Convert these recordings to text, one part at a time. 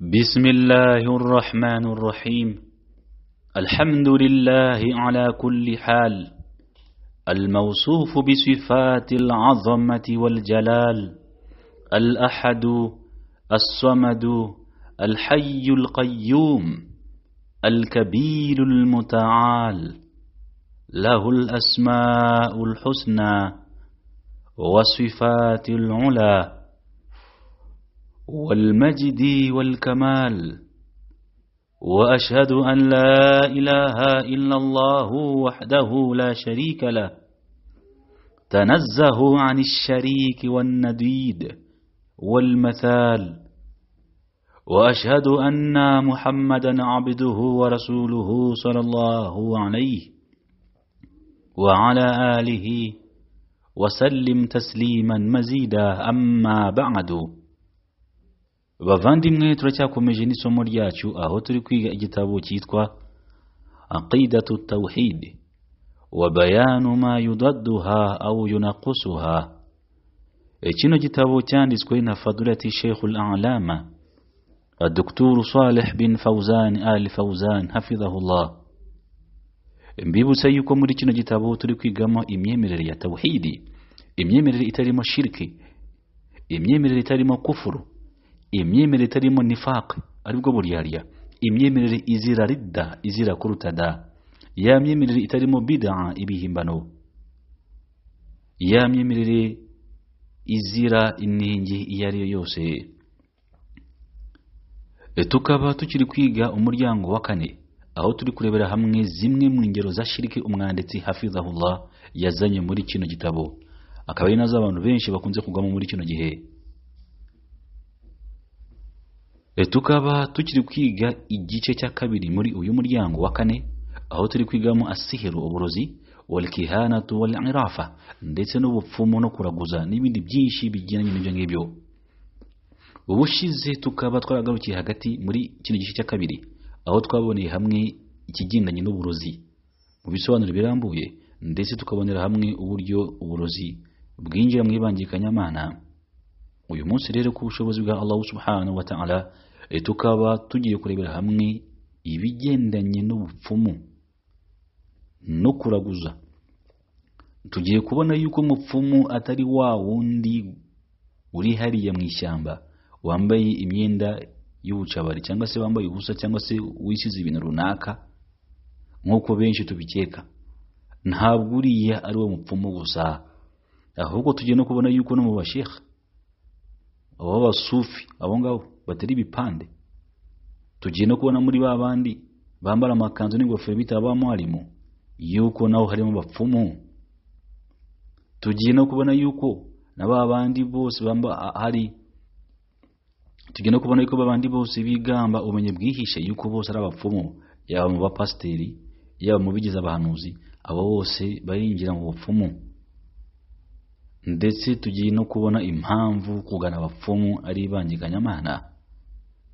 بسم الله الرحمن الرحيم الحمد لله على كل حال الموصوف بصفات العظمة والجلال الأحد الصمد الحي القيوم الكبير المتعال له الأسماء الحسنى وصفات العلا والمجد والكمال وأشهد أن لا إله إلا الله وحده لا شريك له تنزه عن الشريك والنديد والمثال وأشهد أن محمدا عبده ورسوله صلى الله عليه وعلى آله وسلم تسليما مزيدا أما بعد bavandimwe turacyakomeje n'isomo ryacu aho turi kwiga igitabo cyitwa aqidatu tawhid wabayanu bayanu ma yudadduha au yunaqusuha kino gitabo cyanditswe na fadulati sheikh al-alama الدكتور صالح بن فوزان آل فوزان حفظه الله mbibutsa yuko muri kino gitabo turi kwigamo imyemerere ya tawhidi imyemerere itarimo shirki imyemerere itarimo kufuru imyemerere itarimo nifaq aribwo buryarya imyemerere izira ridda izira kuruta da ya myemerere itarimo bid'a ibihimbano ya myemerere izira intingi iyo ari yo yose e, tukaba tukiri kwiga umuryango wa kane aho turi kurebera hamwe zimwe mu ngero za shiriki umwanditsi hafizahullah yazanye muri kino gitabo akaba ari nazo abantu benshi bakunze kugwamo muri kino gihe Eh, tukaba tukiri kwiga igice cya kabiri muri uyu muryango wa kane aho turi kwigamo asiheru uburozi walkihanatu walirafa ndetse n'ubupfumu no kuraguza n'ibindi byinshi bijyanye n'ibyo ngibyo ubushize tukaba twaragarukiye hagati muri kino gice cya kabiri aho twaboneye hamwe ikigendanye n'uburozi mu bisobanuro birambuye ndetse tukabonera hamwe uburyo uburozi bwinjira mu ibangikanyamana uyu munsi rero ku bushobozi bwa Allah subhanahu wa ta'ala Eh, tukaba tugiye kurebera hamwe ibigendanye n'ubupfumu no kuraguza tugiye kubona yuko umupfumu atari wa wundi uri hariya mu ishyamba wambaye imyenda y'ubucabari cyangwa se wambaye ubusa cyangwa se wisize ibintu runaka nk'uko benshi tubikeka ntabwo uriya ari wo mupfumu gusa ahubwo tugiye no kubona yuko no mu basheha ab'abasufi abo ngabo batari ibipande tugiye no kubona muri ba bandi bambara amakanzu n'ingofero bitaba ba mwarimu yuko naho harimo abapfumu tugiye no kubona yuko na ba bandi bose hari tugiye no kubona yuko ba bandi bose bigamba ubumenyi bwihishe yuko bose ari abapfumu yaba mu bapasiteri yaba mu bigize abahanuzi abo bose barinjira mu bapfumu ndetse tugiye no kubona impamvu kugana abapfumu ari ibangikanyamana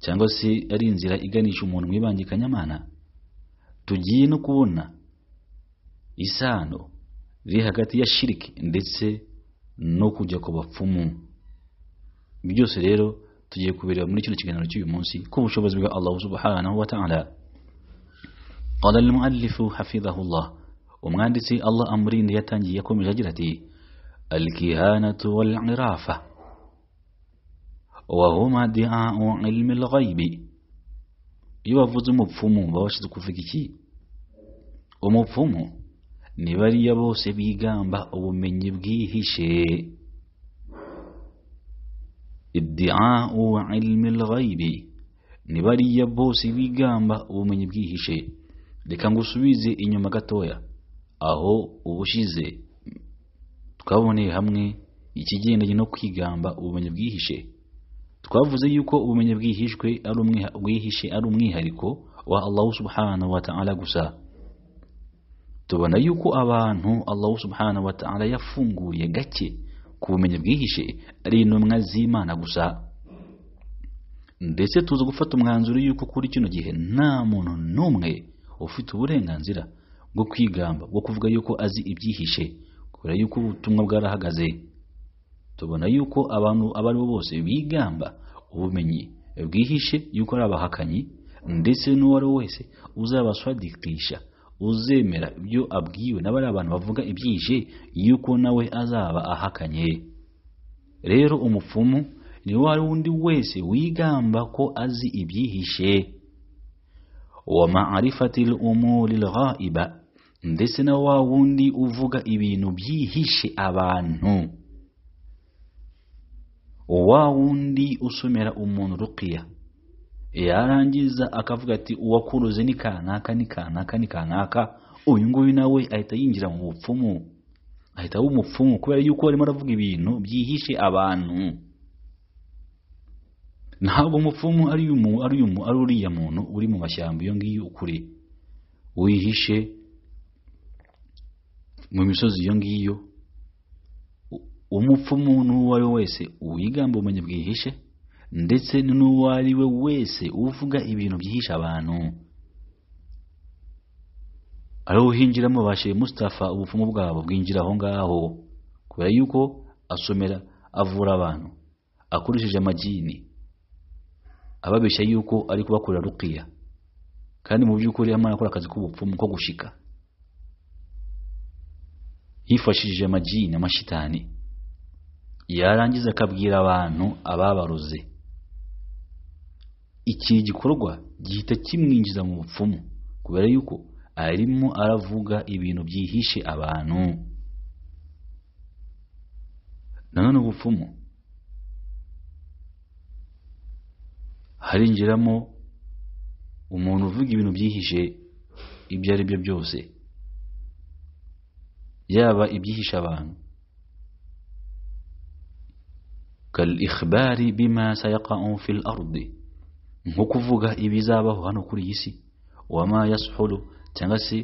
cyangwa se ari inzira iganisha umuntu mwibangikanya mana tugiye no kubona isano ri hagati ya shiriki ndetse no kujya ku bapfumu byose rero tugiye kubireba muri kino kiganiro cy'uyu munsi ku bushobozi bwa Allah subhanahu wa ta'ala قال المؤلف حفظه الله umwanditsi Allah amurinde yatangiye yakomeje agira ati الكهانة والعرافة wahuma di'a'u ilmi al-ghaibi iyo bavuze umupfumu babashize kuvuga iki umupfumu ni bariya bose bigamba ubumenyi bwihishe iddi'a'u ilmi al-ghaibi ni bariya bose bigamba ubumenyi bwihishe reka ngusubize inyuma gatoya aho ubushize twaboneye hamwe ikigendanye no kwigamba ubumenyi bwihishe twavuze yuko ubumenyi bwihishe ari umwihariko wa allahu subhanahu wa ta'ala gusa tubona yuko abantu allahu subhanahu wa ta'ala yafunguye gake ku bumenyi bwihishe ari intumwa z'imana gusa ndetse tuza gufata umwanzuro yuko kuri kino gihe nta muntu n'umwe ufite uburenganzira bwo kwigamba bwo kuvuga yuko azi ibyihishe kubera yuko ubutumwa bwarahagaze tubona yuko abantu abo ari bose bigamba ubumenyi bwihishe yuko ari abahakanyi ndetse n'uwo ari we wese uzabaswadikisha uzemera ibyo abwiwe n'aba ari abantu bavuga ibyije yuko nawe azaba ahakanye rero umupfumu ni wari undi wese wigamba ko azi ibyihishe wa ma'arifatil umuri ghaiba ndetse na wa wundi uvuga ibintu byihishe abantu wa wundi usomera umuntu rukiya yarangiza akavuga ati uwakuruze ni kanaka ni kanaka ni kanaka uyu nguyu nawe ahita yinjira mu bupfumu ahita aba umupfumu kubera yuko arimo aravuga ibintu byihishe abantu ntabwo umupfumu ari uriya muntu uri mu mashyamba iyo ngiyo kure wihishe mu misozi iyo ngiyo umupfumu n'uwo ari we wese wigamba ubumenyi bwihishe ndetse n'uwo ari we wese uvuga ibintu byihisha abantu ari hinjiramo bashiye Mustafa ubupfumu bwabo bwinjira aho ngaho kubera yuko asomera avura abantu akoresheje amagini ababeshya yuko ari kubakorera rukiya kandi mu by'ukuri amara akora akazi k'ubupfumu ko gushika yifashishije amagini amashitani yarangiza akabwira abantu ababaroze iki gikorwa gihita kimwinjiza mu bupfumu kubera yuko arimo aravuga ibintu byihishe abantu nanone ubupfumu harinjiramo umuntu uvuga ibintu byihishe ibyo ari byo byose yaba ibyihishe abantu كالإخبار بما سيقع في الأرض nkukuvuga ibizabaho hano kuri iyi si wama yasuhulu cyangwa se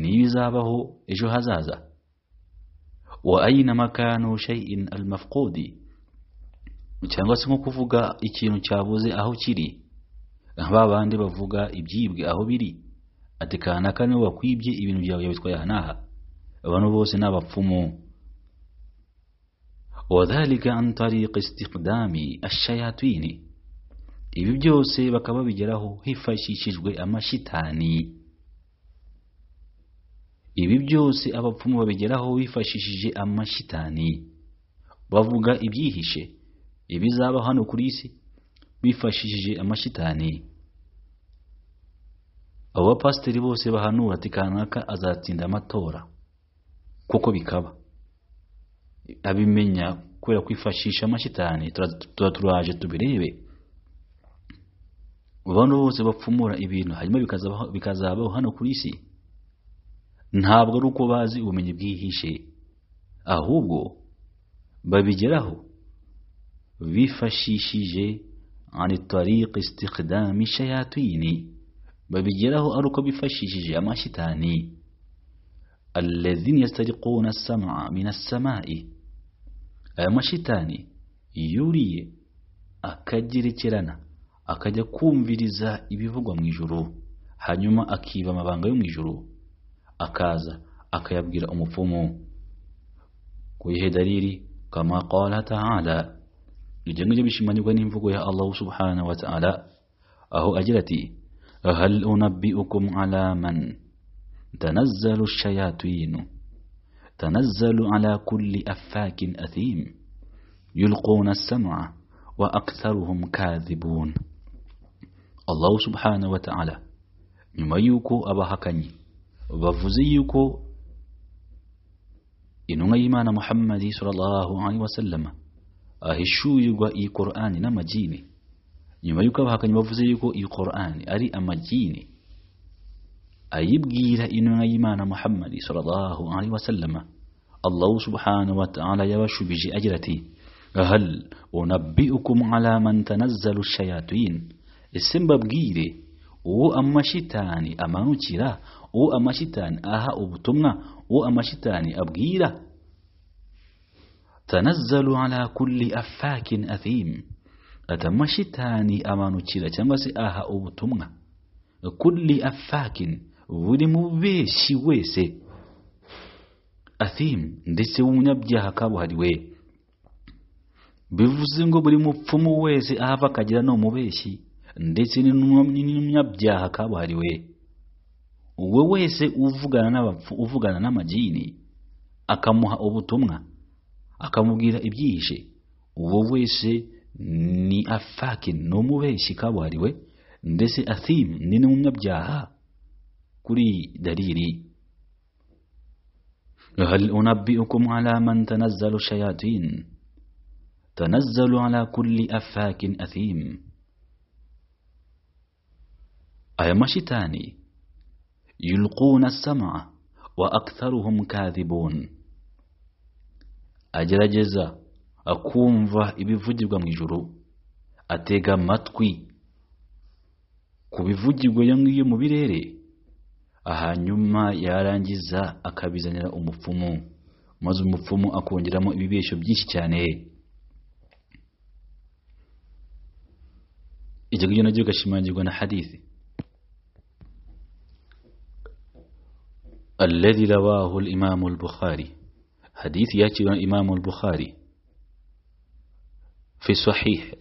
n'ibizabaho ejo hazaza wa ayina makanu shay'in almafqudi cyangwa se nko kuvuga ikintu cyabuze aho kiri ba bandi bavuga ibyibwe aho biri ati kanaka niwe wakwibye ibintu byawe yabitwaye aha n'aha abantu bose ni abapfumu وذلك عن طريق استقدام الشياطين ibi byose bakaba babigeraho hifashishijwe amashitani ibi byose abapfumu babigeraho bifashishije amashitani bavuga ibyihishe ibizaba hano kuri isi bifashishije amashitani abo bapasiteri bose bahanura ati kanaka azatsinda amatora kuko bikaba abimenya kubera kwifashisha amashitani tuba turaje tubirebe abantu bose bapfumura ibintu hanyuma bikazabaho hano ku isi ntabwo ari uko bazi ubumenyi bwihishe ahubwo babigeraho bifashishije anitariqi istikdami shayatini babigeraho ari uko bifashishije amashitani alladhina yastariquna as-sam'a min as-sama'i ayo mashitaani yuri akagerekerana akajya kumviriza ibivugwa mu ijuru hanyuma akiba amabanga yo mu ijuru akaza akayabwira umupfumu ku ihe dalili kama qala ta'ala ibyo ngibyo bishimanirwa n'imvugo ya Allah subhanahu wa ta'ala aho agira ati hal unabbi'ukum ala man tanazzalu ash تتنزل على كل أفاك أثيم يلقون السمع وأكثرهم كاذبون الله سبحانه وتعالى نميوكو أبا هكاني وفزيوكو إنو إيمان محمد صلى الله عليه وسلم أهشو يقوى إي قرآن نما جيني نميوكو أبا هكاني وفزيوكو إي قرآن أري أما جيني أيب جيرا إنو إيمان محمد صلى الله عليه وسلم أهشو الله سبحانه وتعالى يوشو بجي أجرتي هل أنبئكم على من تنزل الشياطين السبب جيري أو أما شيطاني أمانو تيرا أو أما شتاني أها أبتمنا أو أما شيطاني أبجيرا تنزل على كل أفاك أثيم أتما شيطاني أمانو تيرا تنبسي أها أبتمنا كل أفاك ولمو بيشي ويسي athimu ndetse w'umunyabyaha kabuhariwe bivuze ngo buri mupfumu wese ahava akagira ni umubeshyi ndetse n'umunyabyaha kabuhariwe uwe wese uvugana uvugana n'amagini akamuha ubutumwa akamubwira ibyihishe uwo wese ni afaki ni umubeshyi kabuhariwe ndetse athimu ni n'umunyabyaha kuri dariri هل أنبئكم على من تنزل الشياطين تنزل على كل أفاك أثيم أي مشتاني يلقون السمع وأكثرهم كاذبون أجل جزا أكون mu ijuru atega amatwi ku bivugirwa iyo ngiyo mu birere hanyuma yarangiza akabizanira umupfumu maze umupfumu akongeramo ibibesho byinshi cyane ibyo ngibyo nabyo bigashimangirwa na hadithi alladhi rawahu al-bukhari الإمام البخاري حديث ياتي الإمام البخاري في الصحيح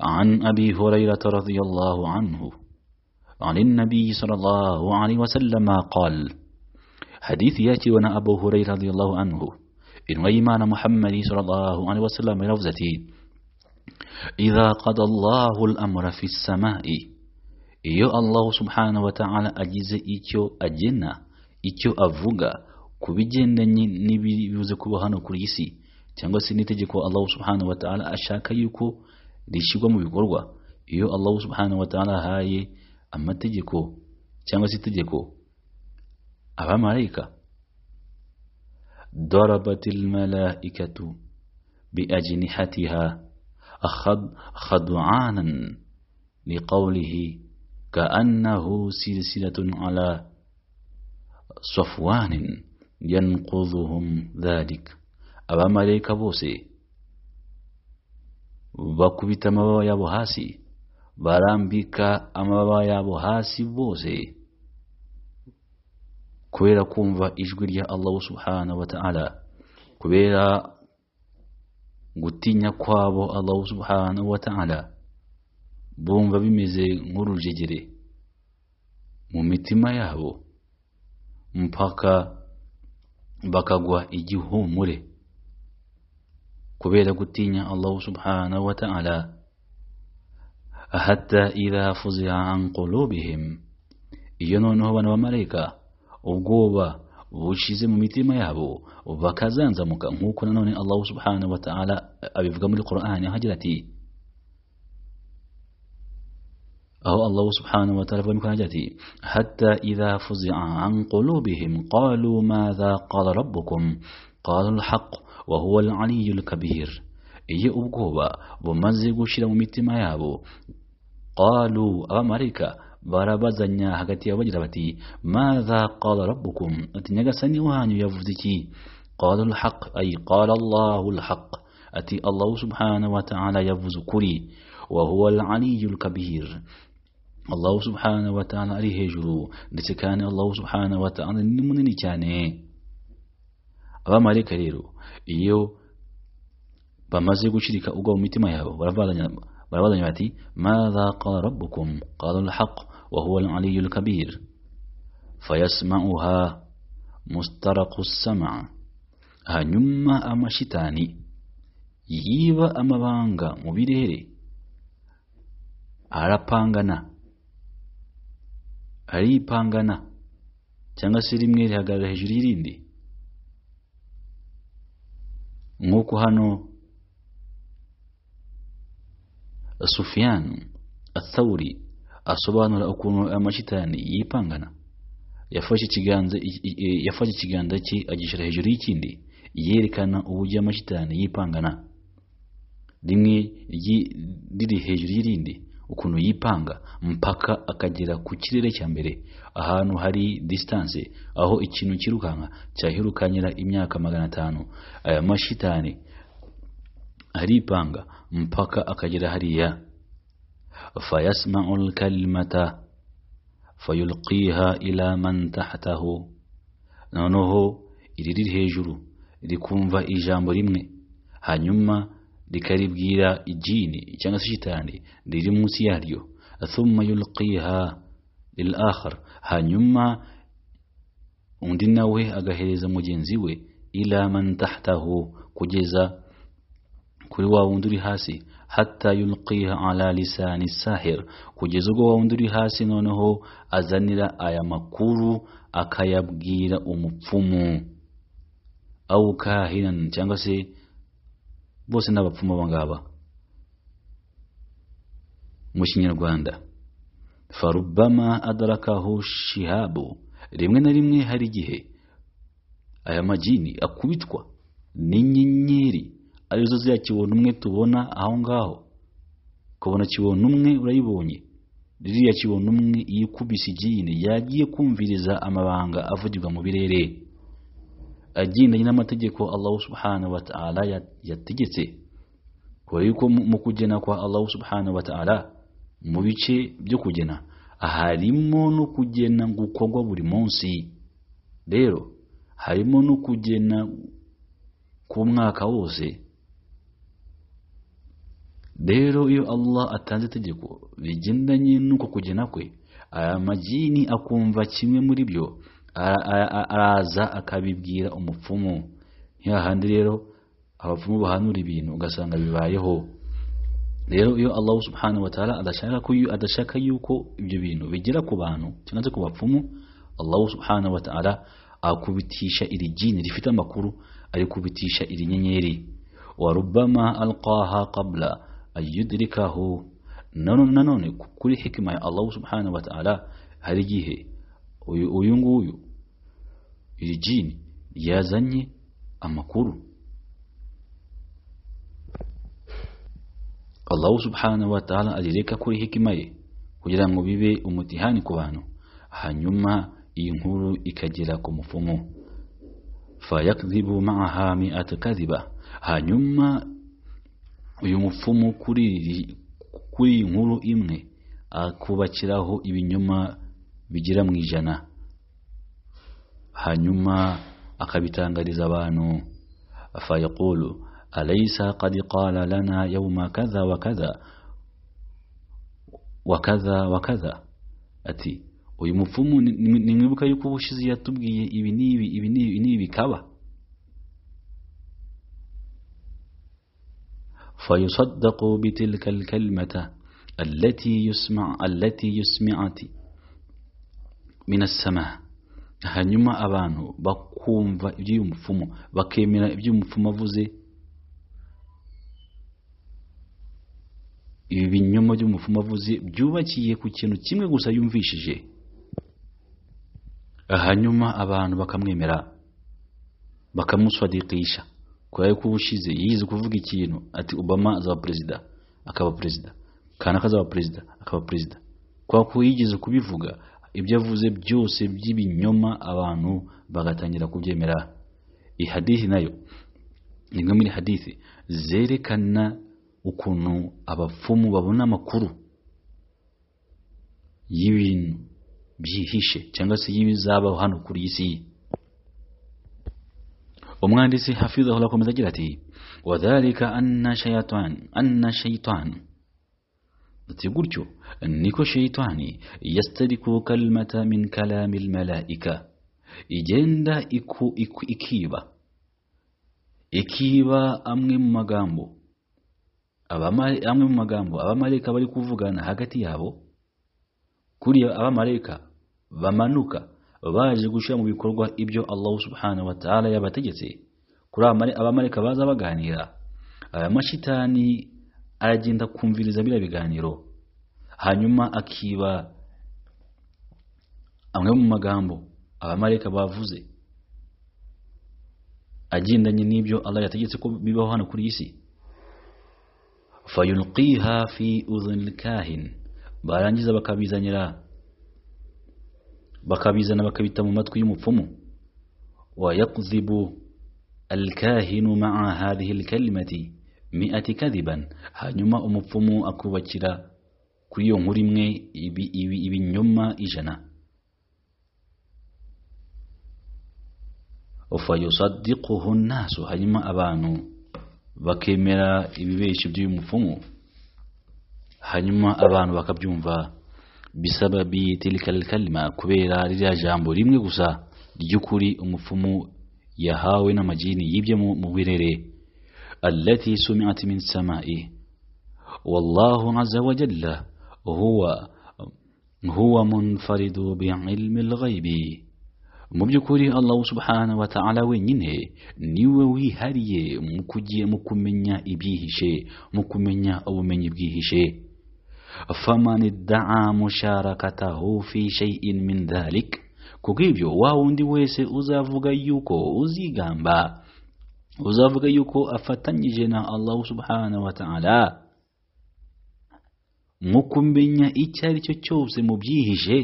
عن أبي هريرة رضي الله عنه عن النبي صلى الله عليه وسلم قال حديث ياتي وانا ابو هريره رضي الله عنه ان ويمان محمد صلى الله عليه وسلم لفظتي اذا قضى الله الامر في السماء يو الله سبحانه وتعالى اجيز ايتيو اجينا ايتيو افوغا كوبيجينني نبي يوزكو هانو كريسي cyangwa se n'itegeko الله subhanahu wa ta'ala ashaka yuko rishyirwa mu bikorwa الله Allah subhanahu wa ta'ala haye amategeko cyangwa se itegeko abamarayika ضربت الملائكة بأجنحتها أخض خضعانا لقوله كأنه سلسلة على صفوان ينقضهم ذلك abamarayika bose bakubita amababa yabo hasi barambika amababa yabo hasi bose kubera kumva ijwi rya allahu subhanahu wa ta'ala kubera gutinya kwabo allahu subhana wa ta'ala bumva bimeze nk'urujegere mu mitima yabo mpaka bakagwa igihumure kubera gutinya allahu subhana wa ta'ala حتى إذا فزع عن قلوبهم ينو نهو نو مريكا وقوبا وشيز مميتي ما يهبو وبكازان زموكا موكونا نوني الله سبحانه وتعالى أبي فقم القرآن هجرتي أهو الله سبحانه وتعالى فقم هجرتي حتى إذا فزع عن قلوبهم قالوا ماذا قال ربكم قال الحق وهو العلي الكبير إيه أبقوبا ومزيقو شيرا مميتي ما يهبو قالوا أمريكا بارابا زنيا هكتي وجربتي ماذا قال ربكم أتنجا سني وهاني يفزكي قال الحق أي قال الله الحق أتي الله سبحانه وتعالى يفز كري وهو العلي الكبير الله سبحانه وتعالى عليه جرو كان الله سبحانه وتعالى نمني نكاني أبا مالي كريرو إيو بمزيقو شريكا أغو ميتما يهو ورفا بعد يأتي ماذا قال ربكم قال الحق وهو العلي الكبير فيسمعها مسترق السمع هنما أما شتاني ييوا أما بانغا مبيدهري أرى بانغانا أرى بانغانا جنغا سيريم غيري هجريري اندي موكو هانو sufiyani atsawuri asobanura ukuntu amashitani yipangana yafashe ikiganza yafashe ikiganza cye agishyira hejuru y'ikindi yerekana uburyo amashitani yipangana rimwe riri hejuru y'irindi ukuntu yipanga mpaka akagera ku kirere cya mbere ahantu hari disitanse aho ikintu kirukanka cyahirukanyira imyaka magana atanu aya mashitani aripanga mpaka akajira hariya fayasma'u alkalimata fayulqiha ila man tahtahu noneho iri riri hejuru rikumva ijambo rimwe hanyuma rikaribwira ijini cyangwa se shitani riri munsi yaryo thumma yulqiha lil akhar hanyuma undi nawe agahereza mugenzi we ila man tahtahu kugeza kuri wa wundi uri hasi hatta yulqiha ala lisani kugeza ubwo wa wundi uri hasi noneho azanira aya makuru akayabwira umupfumu awu kahinan cyangwa se bose n'abapfumu abo ngaba mu kinyarwanda farubama adarakaho shihabu rimwe na rimwe hari igihe aya magini akubitwa n'inyenyeri arizo ziriya kibona umwe tubona aho ngaho kubona kibona umwe urayibonye ririya kibona umwe iyo ikubise iryine yagiye kumviriza amabanga avugirwa mu birere agendanye n'amategeko Allah subhanahu wa ta'ala yategetse kubera yuko mu kugena kwa Allah subhanahu wa ta'ala mu bice byo kugena harimo no kugena gukorwa buri munsi rero harimo no kugena ku mwaka wose rero iyo allah atanze itegeko bigendanye n'uko kugena kwe aya magini akumva kimwe muri byo araza akabibwira umupfumu handi rero abapfumu bahanura ibintu ugasanga bibayeho rero iyo allah subhanahu wa ta'ala adashaka adashaka yuko ibyo bintu bigera ku bantu cyangwa se ku bapfumu allah subhanahu wa ta'ala akubitisha iri jini rifite amakuru arikubitisha iri nyenyeri warubama alqaha qabla أن يدركه ننون ننون كل حكمة الله سبحانه وتعالى هرجيه وينغويو يجين yazanye amakuru allahu subhanahu wataala arireka kuri hikima ye kugira ngo bibe umutihani ku bantu hanyuma iyi nkuru ikagera ku mufumu fayakdhibu maaha miata kadhiba hanyuma uyu mupfumu kuri iyi nkuru imwe akubakiraho ibinyoma bigera mu ijana hanyuma akabitangariza abantu fayaqulu alaysa qad qala lana kaza wa kaza wa ati uyu mupfumu ni mwibuka yuko ubushize yatubwiye ibi n'ibi ibi n'ibi n'ibi bikaba فيصدق بتلك الكلمة التي يسمع التي يسمعت من السماء hanyuma abantu bakumva iby'umupfumu bakemera iby'umupfumu avuze ibi binyoma by'umupfumu avuze byubakiye ku kintu kimwe gusa yumvishije hanyuma abantu bakamwemera bakamuswadikisha kubera ko ubushize yize kuvuga ikintu ati obama azaba perezida akaba perezida kanaka azaba perezida akaba perezida kubera ko yigeze kubivuga ibyo avuze byose by'ibinyoma abantu bagatangira kubyemera ihadithi nayo ni imwe muri hadithi zerekana ukuntu abapfumu babona amakuru y'ibintu byihishe cyangwa se y'ibizabaho hano kuri iyi si umwanditsi hafidhahu akomeza agira ati wadhalika anna shaytan ati gutyo niko shayitani yastariku kalmata min kalami igenda ikiba ikiba amwe mu magambo amwe mu magambo abamarayika bari kuvugana hagati yabo kuriya abamarayika bamanuka baje gushyira mu bikorwa ibyo allahu subhanahu wa ta'ala yabategetse kuri abamarika baza baganira aya mashitani aragenda kumviriza biriya biganiro hanyuma akiba amwe mu magambo abamarika bavuze agendanye n'ibyo allah yategetse ko bibaho hano kuri iyi si fayulqiha fi barangiza bakabizanira bakabiza n'abakabita mu matwi y'umupfumu ويكذب الكاهن مع هذه الكلمة مئة كذبا hanyuma umupfumu akubakira kuri iyo nkuru imwe ibinyoma ijana fayusadiquhu nnasu hanyuma abantu bakemera ibibeshyo by'uyu mupfumu hanyuma abantu bakabyumva بسبب تلك الكلمة كبيرة رجا جامبو ريمي غوسا ديكوري أمفمو يهاوين مجيني يبجمو مغيريري التي سمعت من سمائي والله عز وجل هو هو منفرد بعلم الغيب مبجكوري الله سبحانه وتعالى وينينه نيووي هريه مكجي مكمنيا إبيه شي مكمنيا أو من يبيه شي فمن ادعى مشاركته في شيء من ذلك kubw'ibyo wa wundi wese uzavuga yuko uzigamba uzavuga yuko afatanyije na allahu subhanahu wa ta'ala mu kumenya icyo ari cyo cyose mu byihishe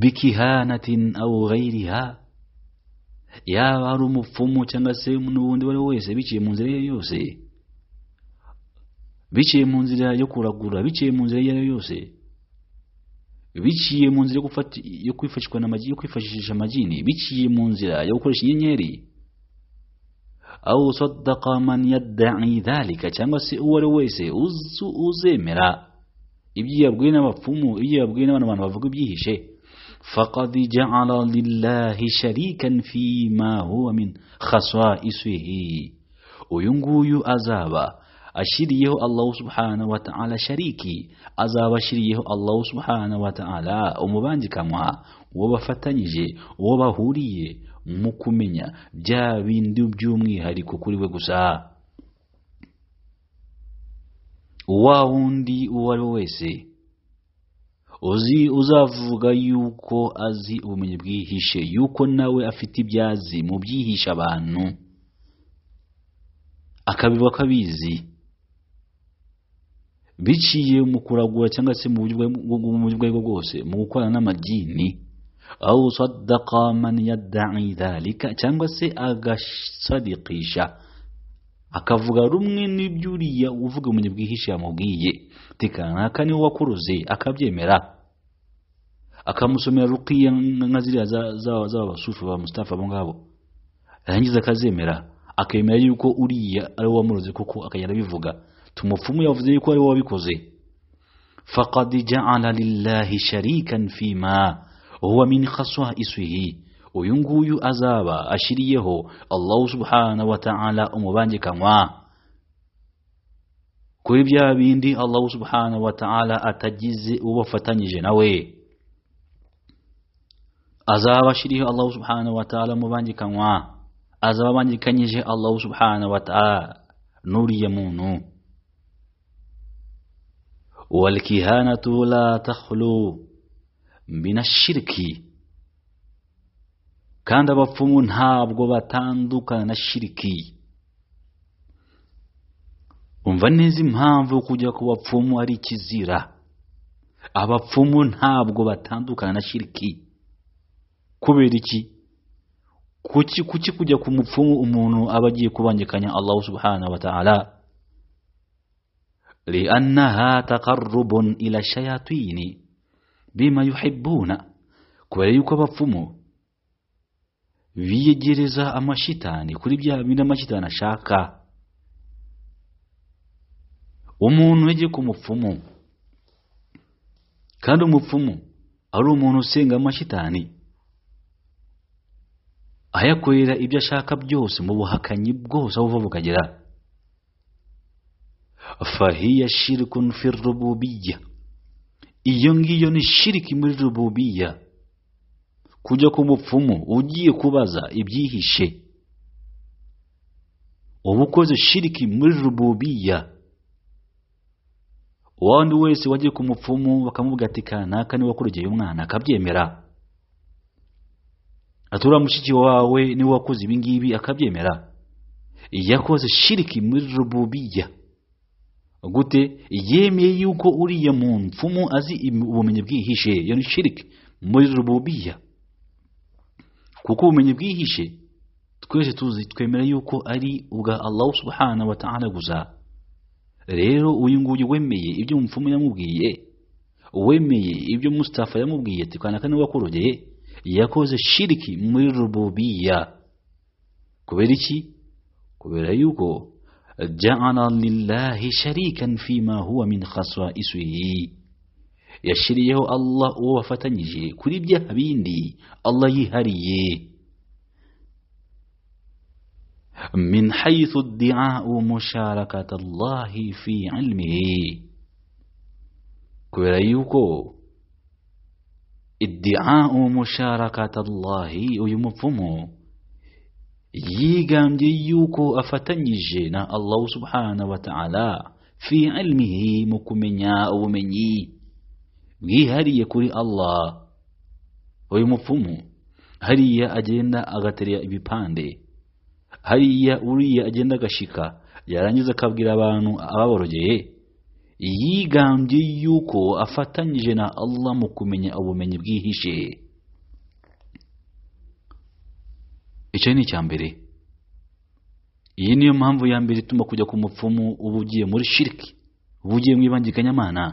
bikihanatin aw ghayriha yaba ari umupfumu cyangwa se n'ubundi uwo ari we wese biciye mu nzira ye yose biciye mu nzira yo kuragura biciye mu nzira iyo ari yo yose biciye mu nzira yo kwifashishwa yo kwifashisha amagini biciye mu nzira yo gukoresha inyenyeri aho saddaqa man yadda'i dhalika cyangwa se uwo ari wese uzemera ibyo yabwiwe n'abapfumu ibyo yabwiwe n'abantu bavuga ibyihishe faqad ja'ala lillahi sharikan fi ma huwa min khasa'isihi uyu nguyu azaba ashiriyeho allahu subhana wa ta'ala shariki azaba ashyiriyeho allahu subhana wa ta'ala umubangikamwa uwo bafatanyije uwo bahuriye mu kumenya bya bindi by'umwihariko kuri we gusa uwa wundi uwo ari we wese uzi uzavuga yuko azi ubumenyi bwihishe yuko nawe afite ibyazi mu byihisha abantu akabiba ko abizi biciye mu kuragura cyangwa se mu buryo bwo bwose mu gukorana n'amadini aho sadaka man cyangwa se agasadikisha akavuga rumwe n'ibyuriya uvuga mu bwihishe yamubwiye tikanaka niwe wakuruze akabyemera akamusomera rukiya nka ziriya z'abasufu ba mustafa abo ngabo yarangiza akazemera akemera yuko uriya ari we wamuroze kuko akajya arabivuga tumufumu yavuze yuko ari wowe wabikoze faqad ja'ala lillahi sharikan fima huwa min khaswaisihi uyu nguyu azaba ashiriyeho allahu subhana wa ta'ala umubangikanwa kuri bya bindi allahu subhana wa ta'ala atagize uwo afatanyije nawe azaba ashiriyeho allahu subhanahu wa ta'ala umubangikanwa azaba abangikanyije allahu subhanahu wa ta'ala nuriye muntu والكهانة لا تخلو من الشرك kandi abapfumu ntabwo batandukana na shiriki umva neza impamvu kujya ku bapfumu ari ikizira abapfumu ntabwo batandukana na shiriki kubera iki kuki kuki kujya ku mupfumu umuntu aba agiye kubangikanya allahu subhanahu wa ta'ala li'annaha taqarrubun ila shayatini bima yuhibbuna kubera yuko abapfumu biyegereza amashitani kuri bya bindi amashitani ashaka umuntu yagiye ku mupfumu kandi umupfumu ari umuntu usenga amashitani ayakorera ibyo ashaka byose mu buhakanyi bwose aho buva bukagera fahiya shirikun fi iyo ngiyo ni shiriki muri rububiya kujya ku mupfumu ugiye kubaza ibyihishe uba ukoze shiriki muri rububiya uwandi wese wagiye ku mupfumu bakamubwira ati kanaka niwe wakurogeye umwana akabyemera atura mushiki wawe niwe wakoze ibingibi akabyemera yakoze shiriki muri rububiya gute yemeye yuko uriya mu muntu azi ubumenyi bwihishe yani shirike muri rububiya kuko ubumenyi bwihishe twese tuzi twemera yuko ari ubwa Allah subhanahu wa ta'ala gusa rero uyu nguyu wemeye ibyo umupfumu yamubwiye wemeye ibyo Mustafa yamubwiye ati niwe wakorogeye yakoze shiriki muri rububiya kubera iki kubera yuko جعل لله شريكا فيما هو من خصائصه يشريه الله وفتنجي كل بجه دي الله يهري من حيث الدعاء مشاركة الله في علمه كريوكو ادعاء مشاركة الله ويمفهمه yigambye yuko afatanyije na allahu subhanahu wa ta'ala fi ilmihi mu kumenya ubumenyi bwihariye kuri allah uyu mupfumu hariya agenda agaterera ibipande hariya uriya agenda agashika yarangiza akabwira abantu ababorogeye yigambye yuko afatanyije na allah mu kumenya ubumenyi bwihishe icyo ni icya mbere iyi niyo mpamvu ya mbere ituma kujya ku mupfumu uba ugiye muri shiriki uba ugiye mu ibangikanyamana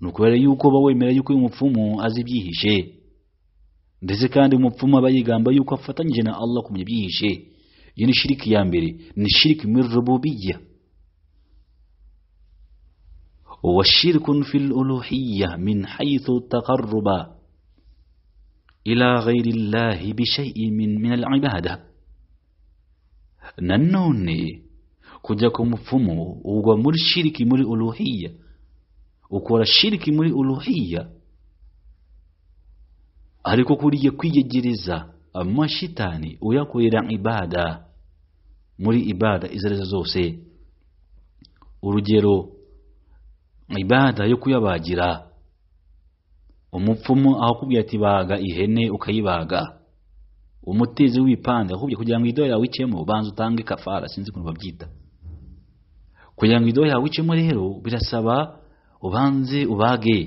ni ukubera yuko uba wemera yuko uyu mupfumu azi ibyihishe ndetse kandi umupfumu aba yigamba yuko afatanyije na Allah kumenya ibyihishe iyi ni shiriki ya mbere ni shiriki muri rububiya wa shirikun fil uluhiyya min haythu إلى غير الله بشيء من, من العبادة nanone kujya ku mupfumu ugwa muri shiriki muri uruhiya ukora shiriki muri uruhiya ariko kuriye kwiyegereza amashitani uyakorera ibada muri ibada izo arizo zose urugero ibada yo kuyabagira umupfumu ahakubwira ati baga ihene ukayibaga umutezi w'ibipande akubwira kugira ngo idoha yawe icemo banza utange kafara sinzi ukuntu babyita kugira ngo idoha yawe icemo rero birasaba ubanze ubage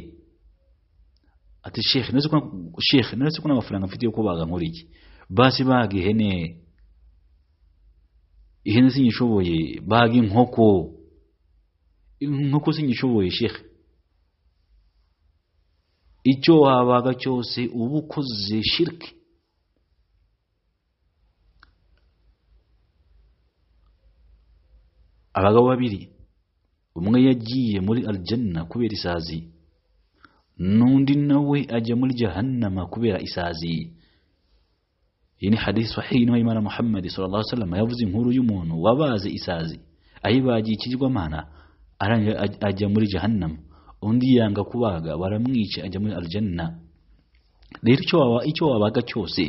ati shekhe nuretse ko n'amafaranga mfite yo kubaga iki basi baga ihene ihene sinyishoboye baga inkoko inkoko sinyishoboye shekhe icyo wabaga cyose uba ukoze shirike abagabo babiri umwe yagiye muri aljanna kubera isazi n'undi nawe ajya muri jahannama kubera isazi iyi ni hadisi sahihi niho imana muhammad sallallahu alaihi yavuze inkuru y'umuntu wabaze isazi ayibagiye ikigirwamana arangije ajya muri jahannama undi yanga kubaga baramwica ajya muri aljanna rero icyo waba icyo wabaga cyose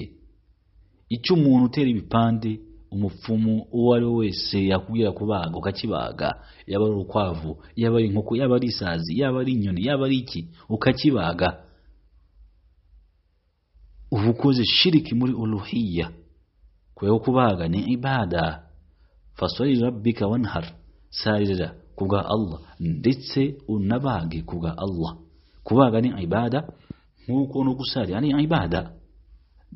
icyo umuntu utera ibipande umupfumu uwo ari we wese yakubwira kubaga ukakibaga yaba ari urukwavu yaba ari inkoko yaba ari isazi yaba ari inyoni yaba ari iki ukakibaga uba ukoze shiriki muri uruhiya kubera kubaga ni ibada fasori rabbika wanhar sarira kubwa allah ndetse unabage kubwa allah kubaga ni ibada nk'uko no gusarira ni ibada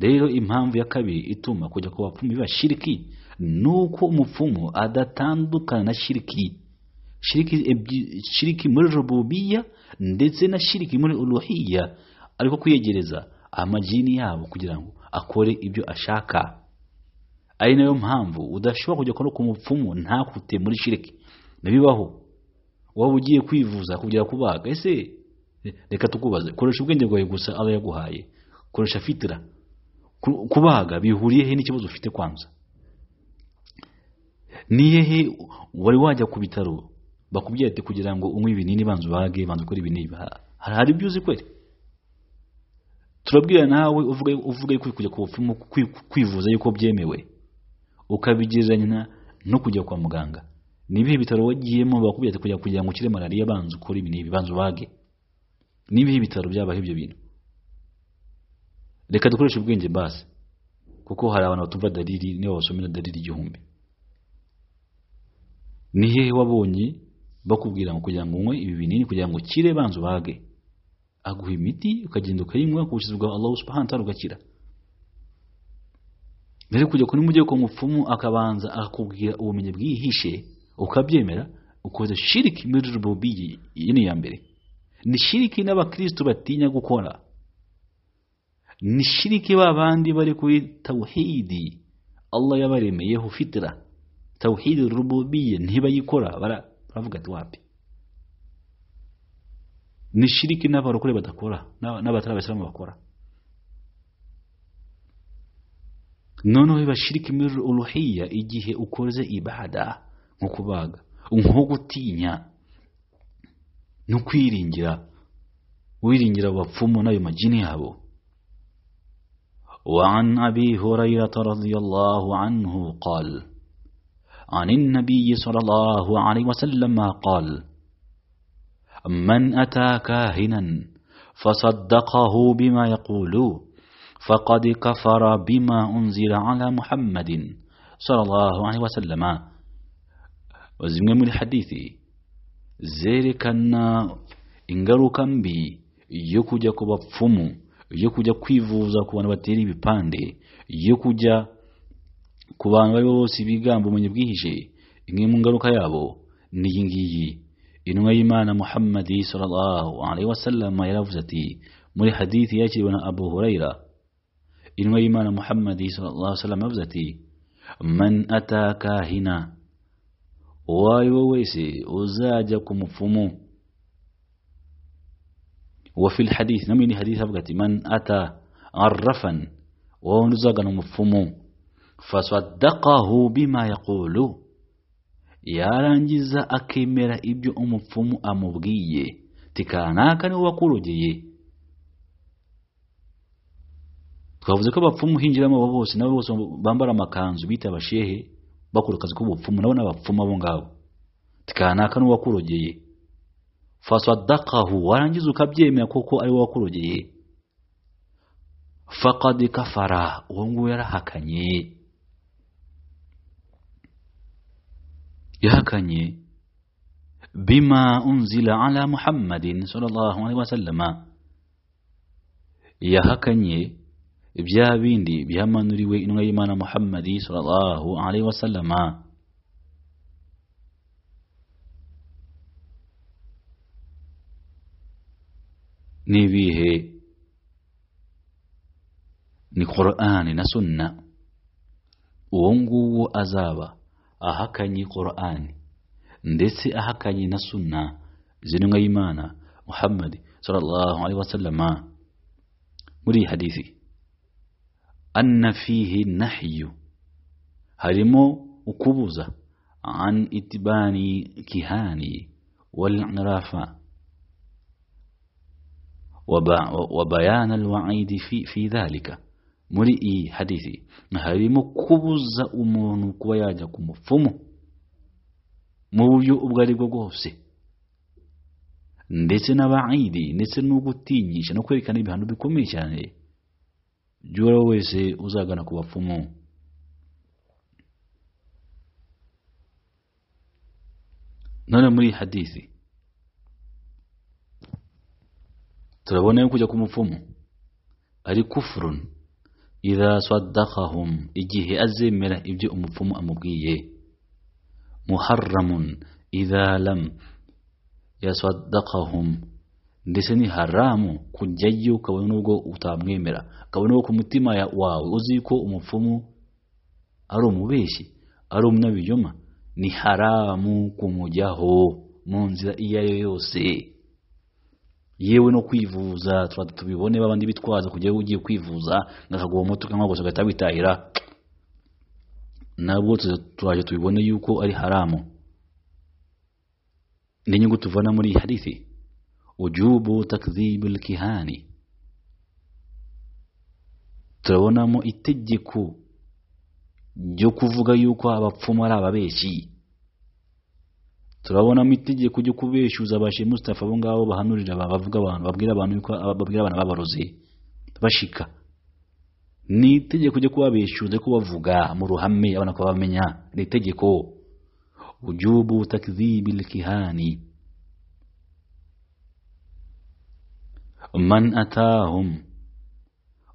rero impamvu ya kabiri ituma kujya ku bapfumu biba shiriki ni uko umupfumu adatandukana na shiriki shiriki, muri rububiya ndetse na shiriki muri uruhiya ariko kwiyegereza amajini yabo kugira ngo akore ibyo ashaka ari nayo mpamvu udashobora kujya no ku mupfumu ntakute muri shiriki ntibibaho waba ugiye kwivuza kongera kubaga ese reka tukubaze koresha ubwenge bwawe gusa aba yaguhaye koresha fitira kubaga bihuriye he n'ikibazo ufite kwanza ni hehe wari wajya ku bitaro bakubwira ati kugira ngo unywe ibinini banza ubage banza ukore ibinini hari ibyo uzi kweri turabwira nawe uvuga yuko kujya ku bupfumu kwivuza yuko byemewe ukabigereranya no kujya kwa muganga nibihe bitaro wagiyemo bakubwiye kujya kugira ngo ukire malariya banza ukore ibi n'ibi banza ubage nibihe bitaro byabaho ibyo bintu reka dukoreshe ubwenge basi kuko hari abantu batumva dalili nibo basomera dalili igihumbi ni hehe wabonye bakubwira ngo kugira ngo unywe ibi binini kugira ngo ukire banza ubage aguha imiti ukagenda ukayinywa ku bukizi bwa Allah subhanahu ugakira mbere kujya kuri mujye ko mupfumu akabanza akakubwira ubumenyi bwihishe ukabyemera ukoze shiriki muri rububiyi iyi ni iya mbere ni shiriki n'abakirisitu batinya gukora ni shiriki ba bandi bari kuri tawhidi allah yabaremeyeho fitira tawhidi rububiye ntibayikora baravuga ati wapi ni shiriki n'abarokore badakora n'abatari abasilamu bakora noneho bashiriki muri uruhiya igihe ukoze ibada nko kubaga nko gutinya no kwiringira wiringira abapfumu n'ayo majini yabo وعن أبي هريرة رضي الله عنه قال عن النبي صلى الله عليه وسلم قال من أتى كاهنا فصدقه بما يقول فقد كفر بما أنزل على محمد صلى الله عليه وسلم zimwe muri hadithi zerekana ingaruka mbi yo kujya ku bapfumu yo kujya kwivuza ku bantu batera ibipande yo kujya ku bantu aribo bose bigamba ubumenyi bwihishe imwe mu ngaruka yabo ni iyi ngiyi intumwa y'imana muhammadi sallallahu alaihi wasallam yaravuze ati muri hadithi yakiriwe na abu huraira intumwa y'imana muhammadi sallallahu alaihi wasallam yavuze ati man ata kahina وايو ويسي وزاجا كمفمو وفي الحديث نميني حديث أبغت من أتى عرفا ونزاجا مفمو فصدقه بما يقول يا رانجيزا أكيميرا إبجو أمفمو أمبغيي تكاناكا وقولو جيي Twavuze ko abapfumu hinjiramo abo bose nabo bose bambara amakanzu bita abashehe bakuru kazi kubo fumu bakora akazi k'ubupfumu nabo ni abapfumu abo ngabo tikanaka n'uwakurogeye fasadakahu kabje ukabyemera koko ari wakuro jeye fakadi kafara wongu uwo nguwo yarahakanye yahakanye bima unzila ala muhammadin sallallahu alaihi wasallama yahakanye byabindi bihamanuriwe intumwa y'imana muhammadi sallallahu alaihi wasallama nibihe ni qur'ani na sunna uwo nguwo azaba ahakanye qur'ani ndetse ahakanye na sunna z'intumwa y'imana muhammadi sallallahu alaihi wasallama muri hadithi أن فيه نحي هرمو وكبوزة عن اتباني كهاني والانعراف وب... وبيان الوعيد في, في ذلك مرئي حديثي هرمو كبوزة أمونو كوياجكم فمو موجو أبغالي بغوصي ndetse n'abayidi ndetse no gutinyisha no kwerekana ibihano bikomeye cyane uwo wese uzagana ku bapfumu none muri iyi hadisi turabona yuko kujya ku mupfumu ari kufurun idha igihe azemera ibyo umupfumu amubwiye muharramun idha lam ndetse ni haramu kujyayo kabone n'ubwo utamwemera kabone ko ku mutima wawe uzi ko umupfumu ari umubeshyi ari umunyabinyoma ni haramu kumujyaho mu nzira iyo ari yo yose yewe no kwivuza tubibone babandi bitwaza kujyayo ugiye kwivuza ngo akaguha umuti ukanywa gusa ugahita witahira nabwo turaje tubibone yuko ari haramu ni inyungu tuvana muri iyi hadithi وجوب takdhib الكهاني turabonamo itegeko ryo kuvuga yuko abapfumu ari ababeshyi turabonamo itegeko ryo kubeshyuza abashe Mustafa abo ngabo bahanurira bavuga abantu babwira abantu yuko babwira abana b’abarozi bashika ni itegeko ryo kubabeshyuza ko bavuga mu ruhame abana ko bamenya ni itegeko ujubu takdhibil kihani من أتاهم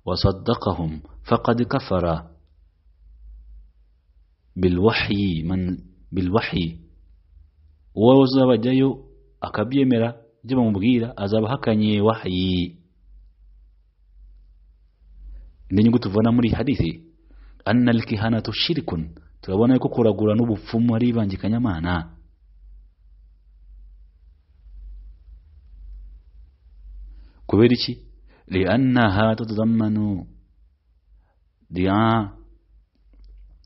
وصدقهم فقد كفر بالوحي من بالوحي ووزاب جايو أكبية ميرا جبا مبغيرا أزاب هكاني وحي نيني قلت فانا مري حديثي أن الكهانة شرك تلوانا يكو كورا قرانو بفمو ريبان جي كنيا كبيرتي لأنها تتضمن دعاء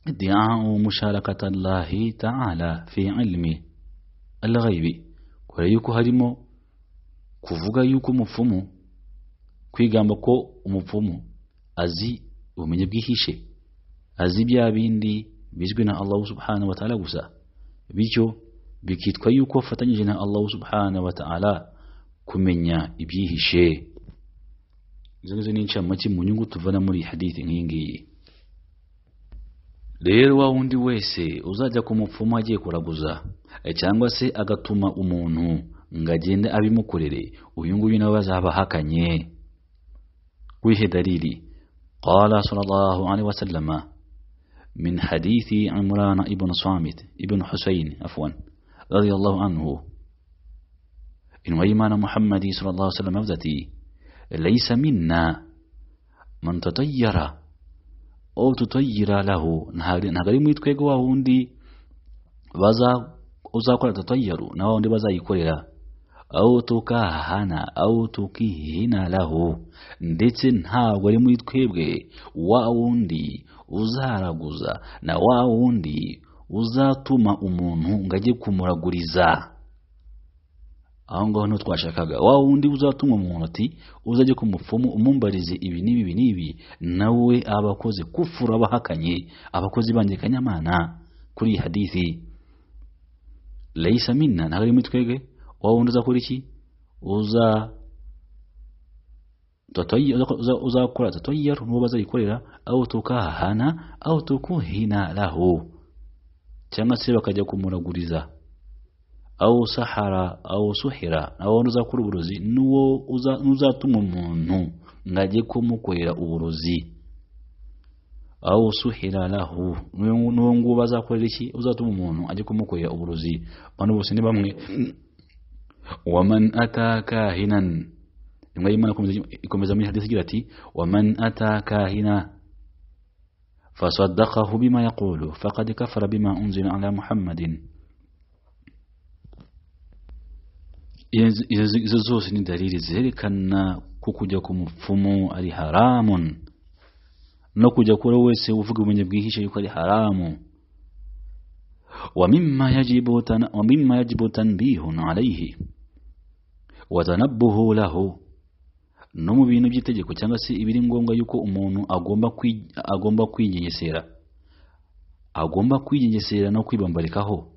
دعاء مشاركة الله تعالى في علم الغيب كريكو هرمو كفوغا يوكو مفومو كي جامبكو مفومو أزي ومن يبقيهيشي أزي بيا بيندي بيزغنا الله سبحانه وتعالى بيجو بكيت كيوكو فتنجنا الله سبحانه وتعالى kumenya ibyihishe izo nizo ni incamake mu nyungu tuvana muri hadithi nk'iyi ngiyi rero wa wundi wese uzajya ku mupfumu agiye kuraguza cyangwa se agatuma umuntu ngo agende abimukorere uyu nguyu nabo bazabahakanye wihe dalili قال صلى الله عليه وسلم من حديث عمران ابن صامت ابن حسين عفوا رضي الله عنه إن وإيمان محمد صلى الله عليه وسلم أفدتي ليس منا من تطير أو تطير له ntagarimo twebwe wa wundi uzakora tatayaru na wa wundi bazayikorera aho tukahana aho tukihina lahu ndetse ntabwo ari muri twebwe wa wundi uzaharaguza na wa wundi uzatuma umuntu ngo ajye kumuraguriza aho ngaho niho twashakaga wa wundi uzatumwa mu ntoki uzajya ku mupfumu umumbarize ibi n'ibi ibi n'ibi nawe abakoze kufura abahakanye abakozi banjye kanyamana kuri hadithi leisa minna ntabwo ari muri wa wundi kuri iki uza uzakora tatwayiyaru n'uwo bazayikorera aho tukahahana aho tukuhina lahu cyangwa se bakajya kumuraguriza أو سحر أو سحر أو نزا كل بروزي نو نزا تممنو ngajeko mukolera uburozi au suhira lahu nungu bazakorera iki uzatuma umuntu ajye kumukorera uburozi abantu bose ni bamwe waman ata kahinan imwe y'imana ikomeza muri hadisi igira ati waman ata kahina fasaddaqahu bima yaqulu faqad kafara bima unzila ala muhammadin izo zose ni dalili zerekana ko kujya ku mupfumu ari haramun no kujya kuri wese uvuga ubumenyi bwihishe yuko ari haramu wamima yajibu tanbihun alaihi watanabuhu lahu no mu bintu by'itegeko cyangwa se ibiri ngombwa yuko umuntu agomba agomba kwigengesera agomba kwigengesera no kwibambarikaho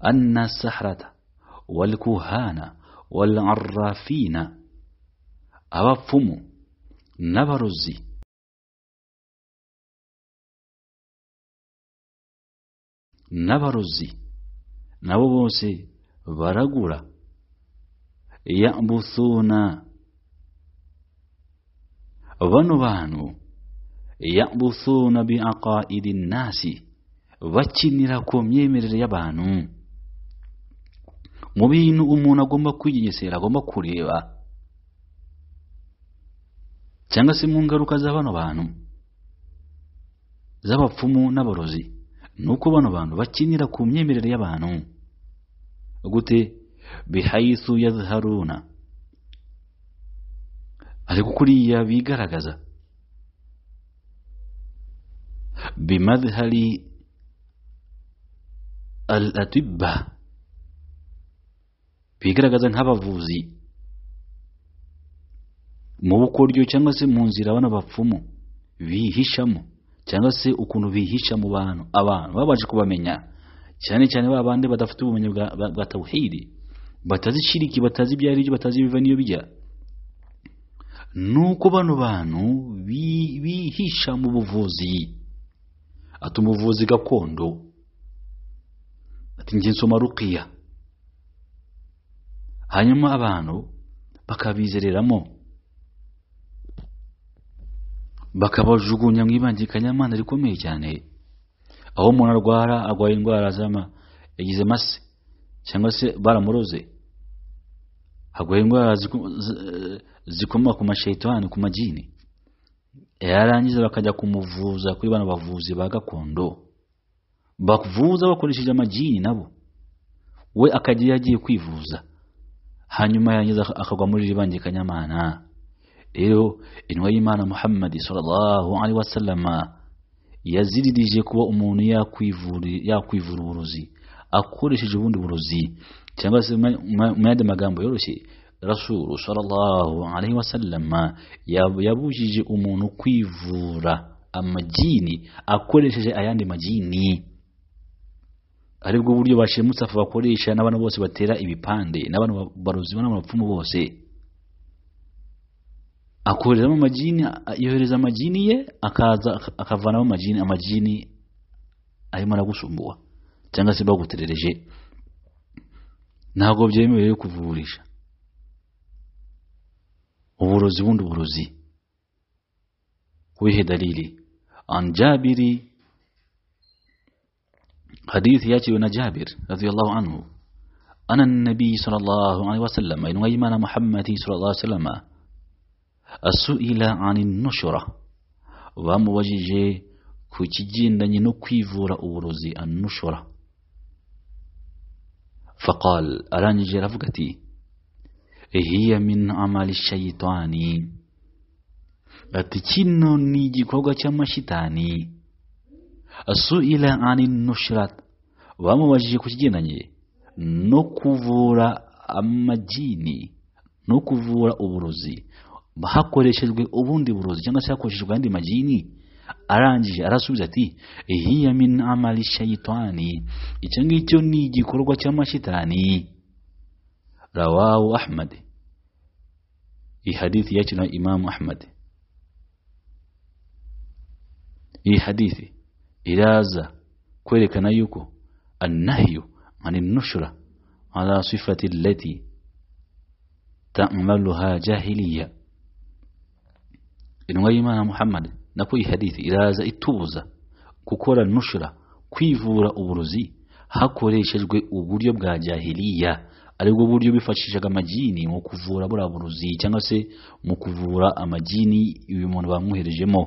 anna sahrata والكهانة والعرافين أو فمو نبرزي نبرزي نبوسي ورغورا يأبثونا ونوانو يأبثون بأقائد الناس وچي نراكم يمير يبانو mu bintu umuntu agomba kwigengesera agomba kureba cyangwa se mu ngaruka za bano bantu z'abapfumu n'aborozi ni uko bano bantu bakinira ku myemerere y'abantu gute bihayisu zaharuna ariko kuriya bigaragaza bimadhari al atibba bigaragaza nk'abavuzi mu bukoryo cyangwa se mu nzira abana bapfumu bihishamo cyangwa se ukuntu bihisha mu bantu abantu babanje kubamenya cyane cyane ba bandi badafite ubumenyi bwa tawhidi batazi shiriki batazi ibyo ari byo batazi ibiva n'iyo bijya nuko bano bantu bihisha mu buvuzi ati umuvuzi gakondo ati njye nsoma rukiya hanyuma abantu bakabizereramo bakabajugunya mu ibangikanyamana rikomeye cyane aho umuntu arwara arwaye indwara zama yagize mase cyangwa se baramuroze harwaye indwara zikoma ku mashayitani ku magini yarangiza bakajya kumuvuza kuri bano bavuzi ba gakondo bavuza bakoresheje amagini nabo we akajya agiye kwivuza hanyuma yangiza akagwa muri ribangi kanyamana rero inwe y'imana muhammadi sallallahu alaihi wasallama yaziririje kuba umuntu yakwivura yakwivura uburozi akoresheje ubundi burozi cyangwa se mu yandi magambo yoroshye rasulu sallallahu alaihi wasallama yabujije umuntu kwivura amajini akoresheje ayandi majini aribwo buryo bashimutse afa bakoresha n'abantu bose batera ibipande n'abantu barozi n'abantu bose akoreramo amajini yohereza amajini ye akaza akavanamo amajini amajini arimo aragusumbuwa cyangwa se baguterereje ntabwo byemewe yo kuvurisha uburozi bundi uburozi wihe dalili an حديث ياتي من جابر رضي الله عنه أنا النبي صلى الله عليه وسلم إن ويمان محمد صلى الله عليه وسلم أسئل عن النشرة وموجه كتجين نكويفور أورزي النشرة فقال أرانج رفقتي هي من عمل الشيطان ati نيجي ni igikorwa su'ila ani nushirata bamubajije ku kigendanye no kuvura amagini no kuvura uburozi hakoreshejwe ubundi burozi cyangwa se hakoreshejwe ayandi magini arangije arasubiza ati hiya min amali shayitani icyo ngicyo ni igikorwa cy'amashitani rawahu ahmad iyi hadithi yakiriwe na imamu ahmad iyi iraza kwerekana yuko annahyu ani nushura ala sifati allati ta'maluha jahiliya intumwa y'imana muhammad nakuye hadithi iraza itubuza gukora nushura kwivura uburozi hakoreshejwe uburyo bwa jahiliya aribwo buryo bifashishaga amagini mu kuvura buriya burozi cyangwa se mu kuvura amagini uyu muntu bamwoherejemo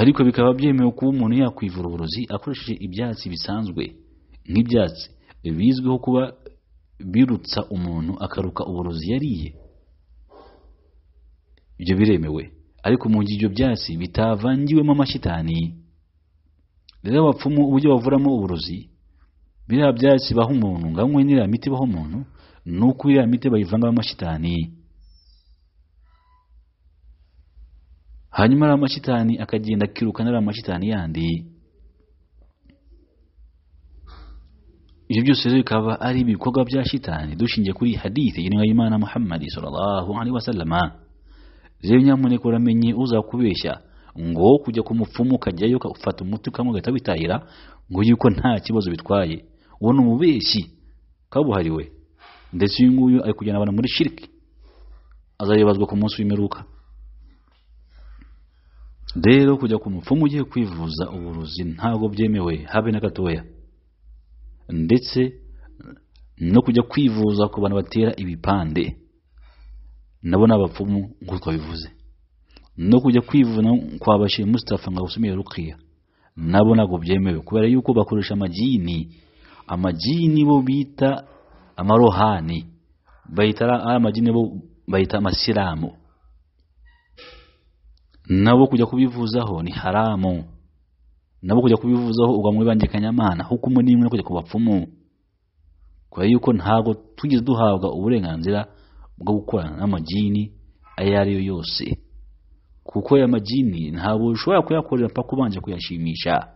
ariko bikaba byemewe kuba umuntu yakwivura uburozi akoresheje ibyatsi bisanzwe nk'ibyatsi bizwiho kuba birutsa umuntu akaruka uburozi yariye ibyo biremewe ariko mu gihe ibyo byatsi bitavangiwemo amashitani rero abapfumu uburyo bavuramo uburozi biriya byatsi baha umuntu ngo anywe n'iriya miti baha umuntu ni uko iriya miti bayivangamo amashitani hanyuma ari amashitani akagenda akiruka ari amashitani yandi ibyo byose rero bikaba ari ibikorwa bya shitani dushingiye kuri hadithi yirinwa y'imana muhammadi sallallahu alaihi wasallama rero nyamuneka uramenye uzakubeshya ngo kujya ku mupfumu ukajyayo ufata umuti ukamwe ugahita witahira ngo yuko nta kibazo bitwaye uwo ni umubeshyi kabuhariwe ndetse uyu nguyu ari kujyana abantu muri shiriki azayibazwa ku munsi w'imperuka rero kujya ku mupfumu ugiye kwivuza uburozi ntabwo byemewe habe na gatoya ndetse no kujya kwivuza ku bantu batera ibipande nabo ni abapfumu nk'uko twabivuze no kujya kwivuna kwa bashir mustapha nka gusumiye rukiya nabo ntabwo byemewe kubera yuko bakoresha amagini amagini bo bita amarohani bayita ah, amagini bo bayita amasilamu nabo kujya kubivuzaho ni haramu nabo kujya kubivuzaho ugwa mu bibangikanyamana hukumu ni imwe no kujya ku bapfumu kubera yuko ntabwo tugeze duhabwa uburenganzira bwo gukorana n'amagini ayo ari yo yose kuko aya magini ntabwo ushobora kuyakorera mpaka ubanje kuyashimisha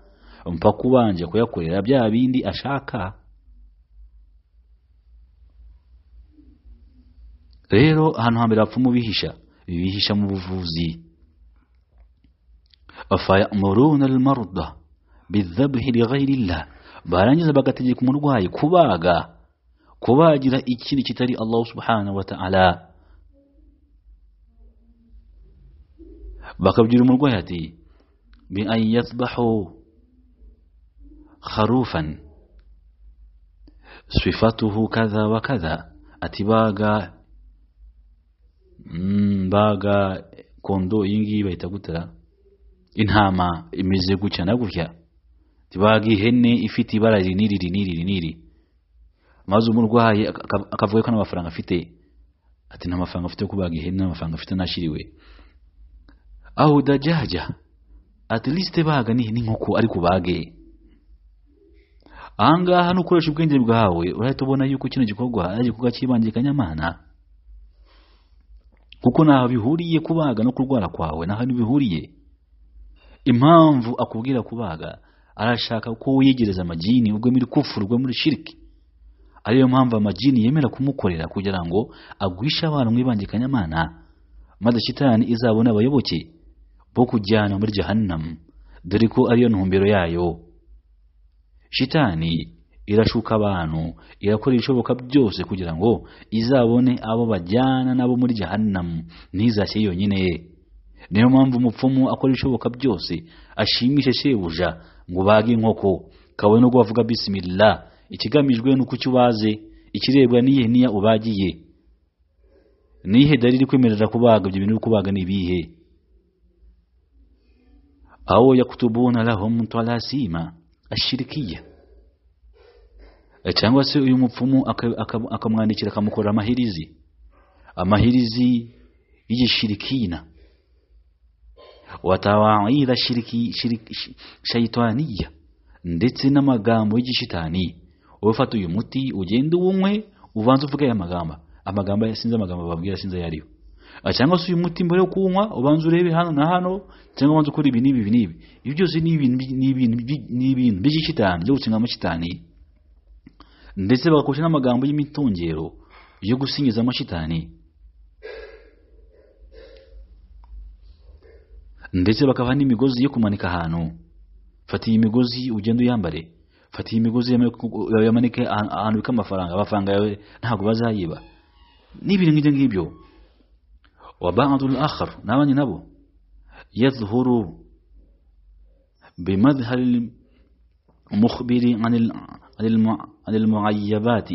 mpaka ubanje kuyakorera bya bindi ashaka rero ahantu hambere abapfumu bihisha bihisha mu buvuzi فيأمرون المرضى بالذبح لغير الله بارانجز بقتلك مرغاي كباغا كباجرا إيشي لكتري الله سبحانه وتعالى بقبجر مرغاياتي بأن يذبحوا خروفا صفته كذا وكذا أتباغا مم باغا كوندو ينجي بيتا intama imeze gutya na gutya ntibaga ihene ifite ibara riri n'iri n'iri maze umurwayi akavuga ko nta afite ati nta mafaranga afite yo kubaga ihene nta afite nashyiriwe aho udajyajya ati lisite baga n'inkoko ariko bage ahangaha nukoresha ubwenge bwawe urahita ubona yuko kino gikorwa ari igikorwa cyibangiye kanyamana kuko ntaho bihuriye kubaga no kurwara kwawe ntaho bihuriye impamvu akubwira kubaga arashaka ko wiyegereza amagini ubwo muri kufuru ubwo muri shiriki ariyo mpamvu amagini yemera kumukorera kugira ngo agwishe abantu mwibangikanyamana maze shitani izabona abayoboke bo kujyana muri jahannam dore ko ariyo ntumbero yayo shitani irashuka abantu irakora ibishoboka byose kugira ngo izabone abo bajyana nabo muri jahannam ntizashye yonyine niyo mpamvu umupfumu akora ibishoboka byose ashimishe shebuja ngo bage inkoko kabone no bavuga bisimila ikigamijwe ni uko icyo ubaze ikirebwa n'iyihe niya ubagiye niyihe dari iri kwemerera kubaga ibyo bintu kubaga ni ibihe aho yakutubuna lahum talasima ashirikiya e, cyangwa se uyu mupfumu akamwandikira akamukorera amahirizi amahirizi y'igishirikina watawa'ida shiriki shayitaniya ndetse n'amagambo y'igishitani wowe uyu muti ugende uwunywe uvanze uvuge aya magambo amagambo sinzi amagambo babwira sinzi ayo ariyo ah, cyangwa se uyu muti mbere yo kunywa ubanza urebe hano na hano cyangwa ubanza ukora ibi n'ibi n'ibi ibyo byose ni ibintu by'igishitani byo gucingamo shitani ndetse bagakoresha n'amagambo y'imitongero yo gusingiza amashitani ndetse bakabaha n'imigozi yo kumanika ahantu fati iyi migozi ugenda uyambare fati iyi migozi yamanike ahantu bika amafaranga amafaranga yawe ntabwo bazayiba n'ibintu nk'ibyo ngibyo wa wabadu akhar n'abandi nabo yazhuru بمظهر المخبر عن المعيبات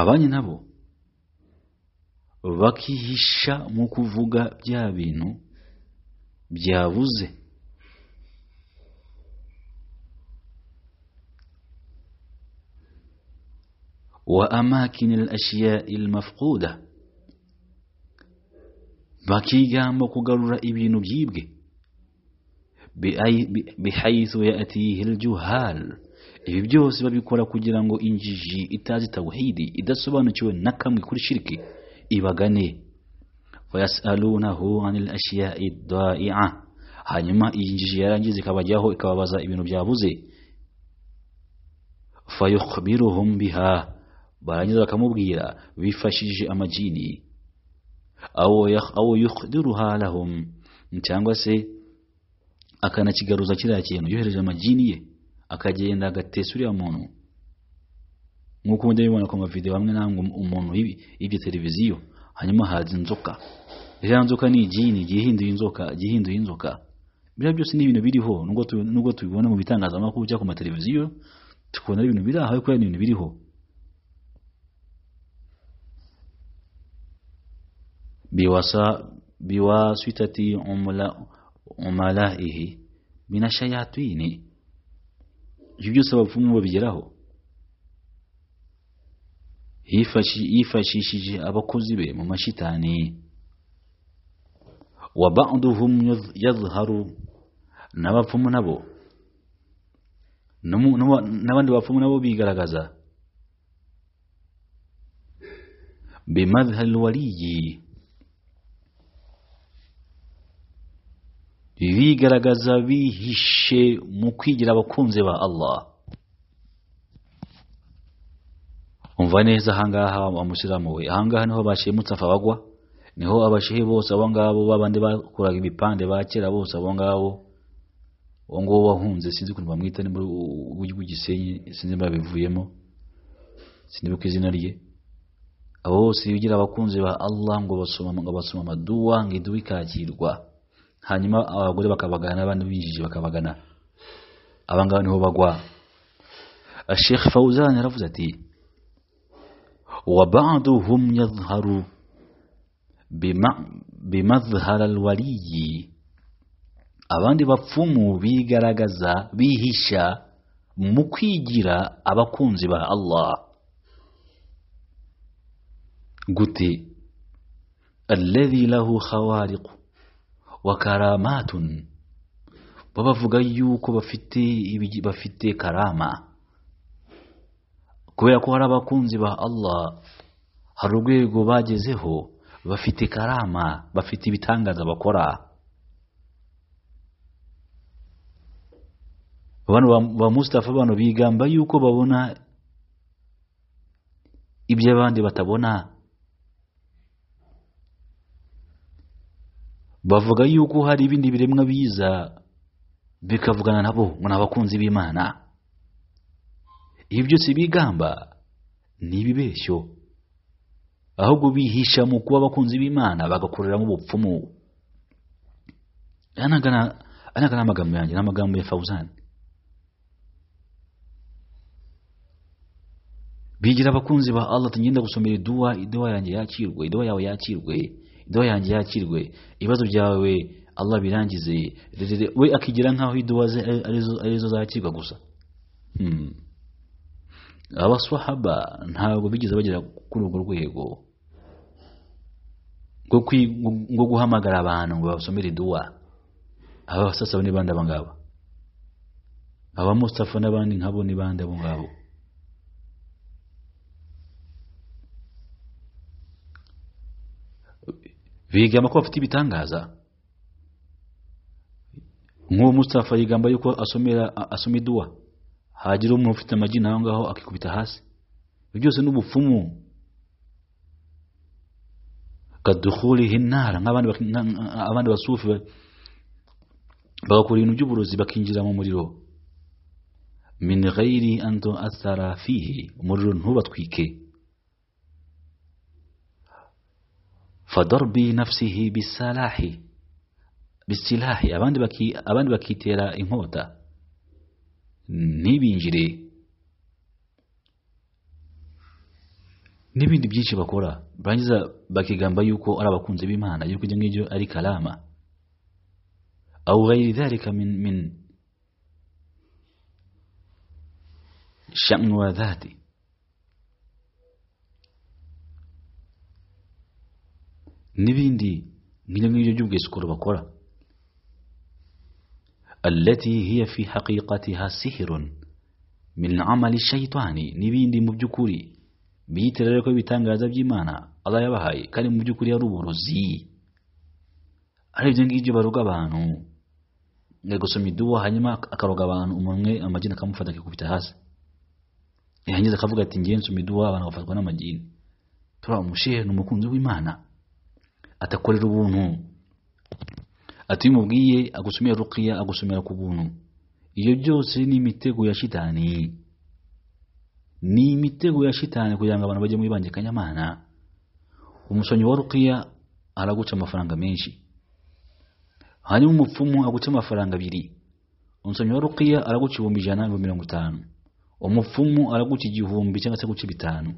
abanye nabo bakihisha mu kuvuga bya bintu byabuze wa amakini al-ashiya'i bakigamba kugarura ibintu byibwe bihayithu yatihi al ibi byose babikora kugira ngo injiji itazi tawhidi idasobanukiwe na kamwe kuri shiriki ibagane wayasalunahu anil ashiya'i da'i'a hanyuma iyi yarangiza ikabajyaho ikababaza ibintu byabuze fayukhbiruhum barangiza bakamubwira bifashishije amajini awo yukhdiruha cyangwa se akanakigaruza kiriya kintu yohereje amajini ye akagenda agatesa uriya muntu nk'uko mujya mubibona ku mavideo hamwe namwe umuntu y'ibyo televiziyo hanyuma haza inzoka ya nzoka ni igihe ni inzoka gihinduye inzoka biriya byose ni ibintu biriho nubwo tubibona mu bitangazamakuru cyangwa ku mateleviziyo tukubona ari ibintu biri aho ariko ni ibintu biriho biwasitati umala'ihi mina shayatini ibyo byose abapfumu babigeraho yifashishije abakozi be mu mashitani wa ba'duhum yazharu n'abapfumu nabo n'abandi bapfumu nabo bigaragaza bimadhal waliyi bigaragaza bihishe mu kwigira abakunzi ba Allah umva neza ahangaha wa musiramu we ahangaha niho bashiye mutsafa bagwa niho abashihi bose abo ngabo babandi bakuraga ibipande ba kera bose abo ngabo uwo nguwo wahunze sinzi ukuntu bamwita ni muri uburyo bw'igisenyi sinzi babivuyemo sinibuka izina rye abo bose bigira abakunzi ba Allah ngo basoma ngo basoma amaduwa ngo iduwa ikakirwa hanyuma abagore bakabagana n'abandi binjiji bakabagana abangaba niho bagwa Sheikh Fauzan yaravuze ati وبعضهم يظهر بمظهر الولي abandi bapfumu bigaragaza bihisha mu kwigira abakunzi ba allah gute alladhi lahu khawariqu wa babavuga yuko bafite bafite karama kubera ko hari abakunzi ba allah hari urwego bagezeho bafite karama bafite ibitangaza bakora ba Mustafa bano bigamba yuko babona ibyo abandi batabona bavuga yuko hari ibindi biremwa biza bikavugana nabo muri abakunzi b'imana ibyo si bigamba ni ibibeshyo ahubwo bihisha mu kuba abakunzi b'imana bagakoreramo ubupfumu aya ntabwo amagambo yanjye ni amagambo ya fawuzani bigira abakunzi ba allah tugenda gusomera iduwa iduwa yanjye yakirwe iduwa yawe yakirwe iduwa yanjye yakirwe ibibazo byawe allah birangize we akigira nkaho iduwa ze arizo zakirwa gusa hmm. abaswahaba ntabwo bigeze bagera kuri urwo rwego ngo guhamagara abantu ngo babasomere iduwa aba basasa ni bande aba ngaba aba n'abandi nkabo ni bande abo ngabo bigamba ko bafite ibitangaza nk'uwo mustafa yigamba yuko asomera asoma iduwa hagira umuntu ufite amagi naho ngaho akikubita hasi ibyo byose ni ubupfumu kadukhurihi intara nk'abandi basufi bagakora ibintu by'uburozi bakinjira mu muriro min ghairi an tu'athara fihi umuriro ntubatwike fadarbi nafsihi bisalahi bisilahi abandi baki abandi bakitera inkota ntibinjire n'ibindi byinshi bakora barangiza bakigamba yuko ari abakunzi b'imana yuko ibyo ngibyo ari karama au gairi dhalika min min shani dhati n'ibindi nk'ibyo ngibyo by'ubwesikoro bakora التي هي في حقيقتها سحر من عمل الشيطان نبindi mu byukuri biyitirira rero ko ibitangaza by'Imana Allah yabahaye kandi mu byukuri ari uburozi aribyo ngibyo baruga abantu ngagusoma iduwa hanyuma akaroga abantu umunwe amajini akamufata akikubita hasi yarangiza akavuga ati ngiye nsoma iduwa abantu bafatwa n'amajini turamushije ni umukunzi w'Imana atakorera ubuntu ati iyo umubwiye agusomera rukiya agusomera ku buntu iyo byose ni imitego ya shitani ni imitego ya shitani kugira ngo abantu bajye mu ibanje kanyamana umusomyi wa rukiya araguca amafaranga menshi hanyuma umupfumu aguca amafaranga abiri umusomyi wa rukiya araguca ibihumbi ijana n'ibihumbi mirongo itanu umupfumu araguca igihumbi cyangwa se guca bitanu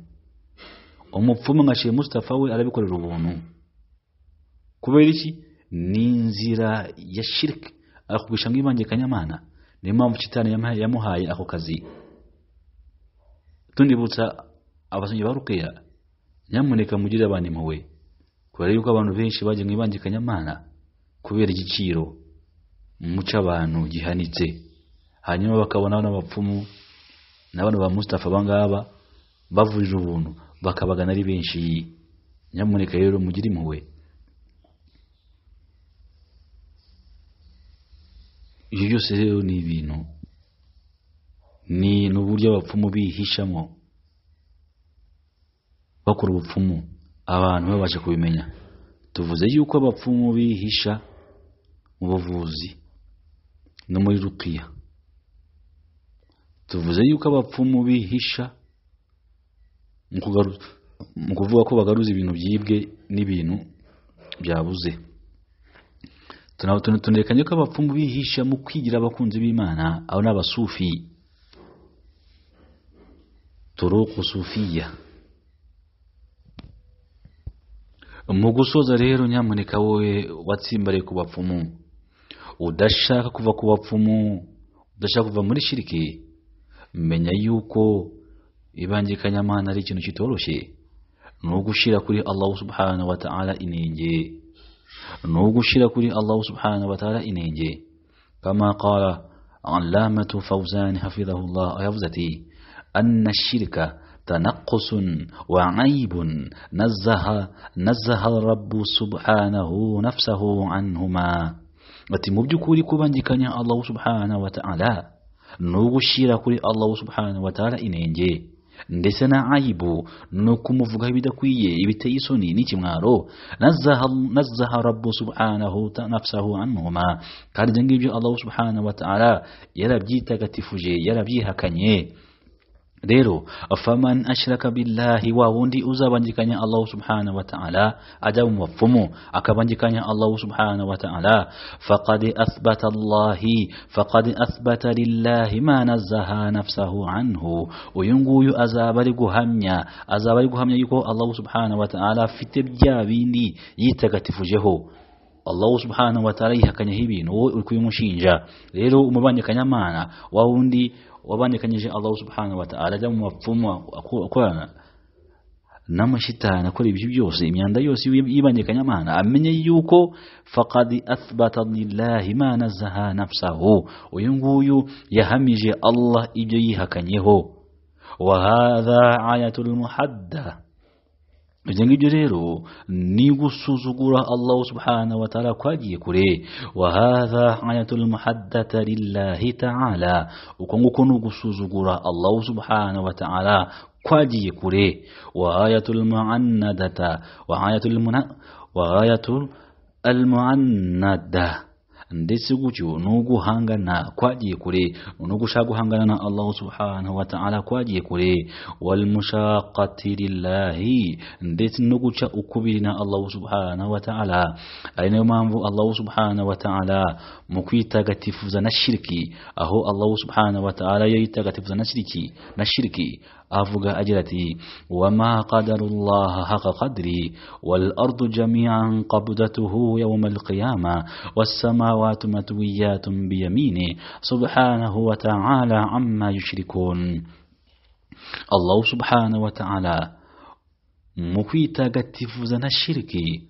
umupfumu nka Sheikh Mustafa we arabikorera ubuntu kubera iki ninzira inzira ya shirike arakugurisha ngo wibange kanyamana niyo mpamvu shitani yamuhaye ako kazi tunibutsa abasomyi ba rukeya nyamuneka mugirire abantu impuhwe kubera yuko abantu benshi bagiye mu ibange kanyamana kubera igiciro muca abantu gihanitse hanyuma bakabona bano bapfumu na ba Mustafa abangaba bavuje ubuntu bakabagana ari benshi nyamuneka rero mugire impuhwe ibyo byose rero ni ibintu ni uburyo abapfumu bihishamo bakora ubupfumu abantu babasha kubimenya tuvuze yuko abapfumu bihisha mu buvuzi no muri rukiya tuvuze yuko abapfumu bihisha mu kuvuga ko bagaruza ibintu byibwe n'ibintu byabuze tunatondekanye ko abapfumu bihisha mu kwigira abakunzi b'imana abo ni abasufi turuku sufiya mu gusoza rero nyamuneka wowe watsimbariye ku bapfumu udashaka kuva ku bapfumu udashaka kuva muri shiriki menya yuko ibangikanyamana ari ikintu kitoroshye ni ugushyira kuri Allah subhanahu wa ta'ala inenge نوغو شيركولي الله سبحانه وتعالى إنينجي كما قال علامة فوزان حفظه الله أيفزتي أن الشرك تنقص وعيب نزه نزه الرب سبحانه نفسه عنهما وتمبجو كولي كوبانجي الله سبحانه وتعالى نوغو شيركولي الله سبحانه وتعالى إنينجي ndetse na ayibu ni ukumuvugaho ibidakwiye ibiteye isoni n'ikimwaro na rabu subhanahu nafsahu anhuma kandi ibyo ngibyo allahu subhanahu wa ta'ala yarabyitagatifuje yarabyihakanye Dero faman ashraka billahi wa wundi uzabandikanya Allah subhanahu wa ta'ala adamu wafumu akabandikanya Allah subhanahu wa ta'ala faqad athbata Allah faqad athbata lillahi ma nazzaha nafsahu anhu uyunguyu azabali guhamya azabali guhamya yuko Allah subhanahu wa ta'ala fitibjabindi yitakatifu jeho Allah subhanahu wa ta'ala yihakanya hibintu wowe uri kubimushinja rero umubandikanya mana wa wundi وباني كان يجي الله سبحانه وتعالى دم مفهوم وقرانا نما شتا نقول بيجيب يوسي يميان عند يوسي يبان كان معنا أمن يوكو فقد أثبت لله ما نزه نفسه وينقو يهمج الله إجيها كان وهذا عاية المحدة جنگ جريرو نيغو سوزوغورا الله سبحانه وتعالى كواجي كوري وهذا آية المحدثة لله تعالى وكونغو كونغو سوزوغورا الله سبحانه وتعالى كواجي كوري وآية المعنده وآية المنا وآية المعنده ndetse gutyo n'ubwo guhangana kwagiye kure n'ubwo ushaka guhangana na Allah subhanahu wa ta'ala kwagiye kure wal mushaqati lillahi ndetse no guca ukubiri na Allah subhanahu wa ta'ala ari nayo mpamvu Allah subhanahu wa ta'ala mu kwitagatifuza na shiriki aho Allah subhanahu wa ta'ala yayitagatifuza na shiriki na shiriki أفوغا أجرتي وما قدر الله حق قدري والأرض جميعا قبضته يوم القيامة والسماوات متويات بيمينه سبحانه وتعالى عما يشركون الله سبحانه وتعالى قد تفوزنا الشركي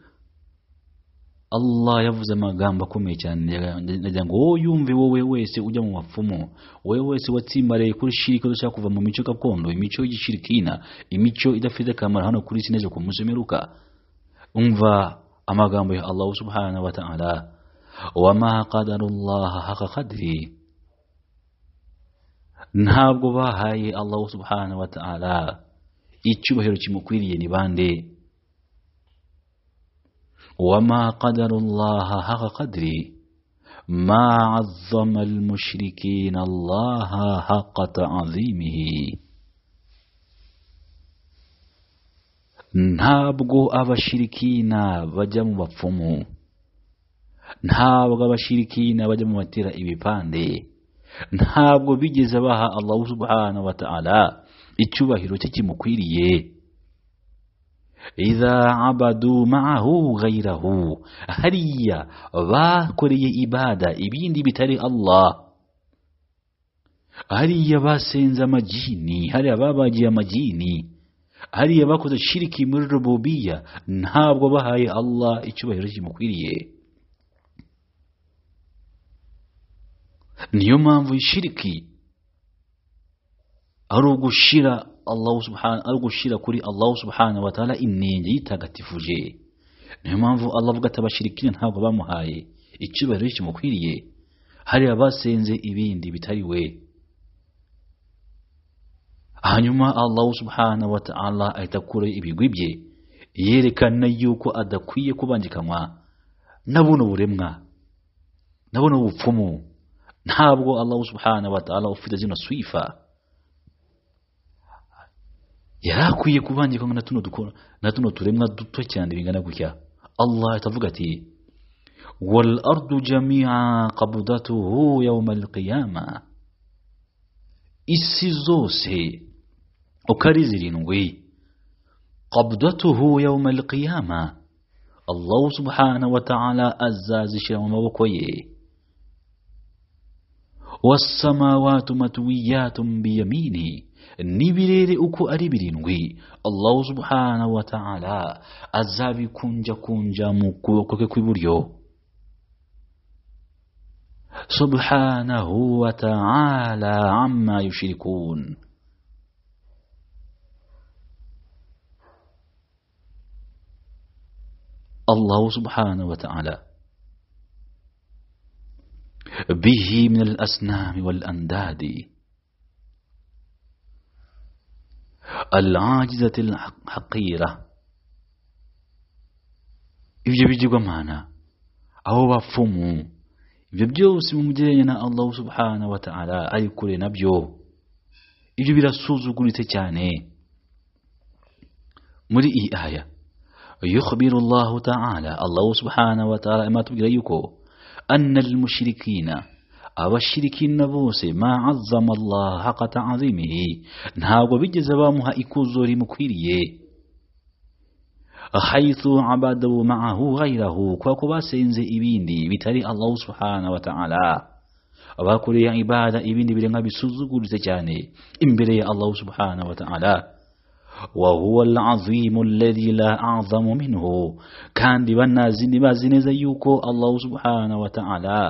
allah yavuze amagambo akomeye cyane ndagira ngo wowe oh, yumve wowe wese ujya mu bapfumu wowe wese watsimbaraye kuri shirika udashaka kuva mu mico gakondo imico y'igishirikina imico idafite akamaro hano kuri isi neza ku munsi umeruka umva amagambo ya allah subhanahu wa ta'ala wa ma qadarullah ntabwo bahaye allah subhanahu wa ta'ala icyubahiro kimukwiriye ni bande وما قدر الله حق قدري ما عظم المشركين الله حق تعظيمه ntabwo abashirikina bajya mu bapfumu ntabwo abashirikina bajya mu batera ibipande ntabwo bigeze baha allahu subhanahu wa ta'ala icyubahiro cye kimukwiriye iza abadu ma'ahu ghayrahu hariya bakoreye ibada ibindi bitari Allah hariya basenze amajini hariya babagiye amajini hariya bakoze shiriki muri rububiya ntabwo bahaye Allah icyubahiro kimukwiriye niyo mpamvu ishiriki ari ugushira ari gushyira kuri allahu subhanahu wa inenge yitagatifuje niyo mpamvu allah avuga ati ntabwo bamuhaye icyubahiro kimukwiriye hari abasenze ibindi bitari we hanyuma allahu subhanahu wa ta'ala ahita akuraho ibigwi bye yerekana yuko adakwiye kubangikanywa na buno buremwa na buno bupfumu ntabwo allahu subhanahu wa ufite zino swifa yarakwiye kubangira ngo natuno dukora natuno turemwa duto cyane bingana gutya Allah atavuga ati wal ardu jami'a qabdatuhu yawm al qiyama isi zose uko ari zirindwi qabdatuhu yawm al qiyama Allah subhanahu wa ta'ala azazishira mu maboko ye والسماوات متويات بيمينه nibirere uko ari birindwi Allah subhanahu wa taala azabi kunja mu kuboko ke kw'iburyo subhanahu wa taala amma yushirikun الله سبحانه وتعالى به من الأسنام والأنداد العاجزة الحقيرة يبجي بيجي قمانا أو بفمو يبجي وسم مجرينا الله سبحانه وتعالى أي كل نبيو يجي بلا سوزو كل تجاني مرئي آية يخبر الله تعالى الله سبحانه وتعالى ما تبقى أن المشركين او الشركين نبوسي ما عظم الله حق تعظيمه نهاغو بجزبامها اكو زوري مكويريه حيث عبدوا معه غيره كوكو باسينزي ibindi bitari Allah الله سبحانه وتعالى abakoreye ibada ibindi birenga bisuzuguritse cyane imbere ya Allah subhanahu wa ta'ala وهو العظيم الذي لا أعظم منه كان دبنا ما زنزا زيوكو الله سبحانه وتعالى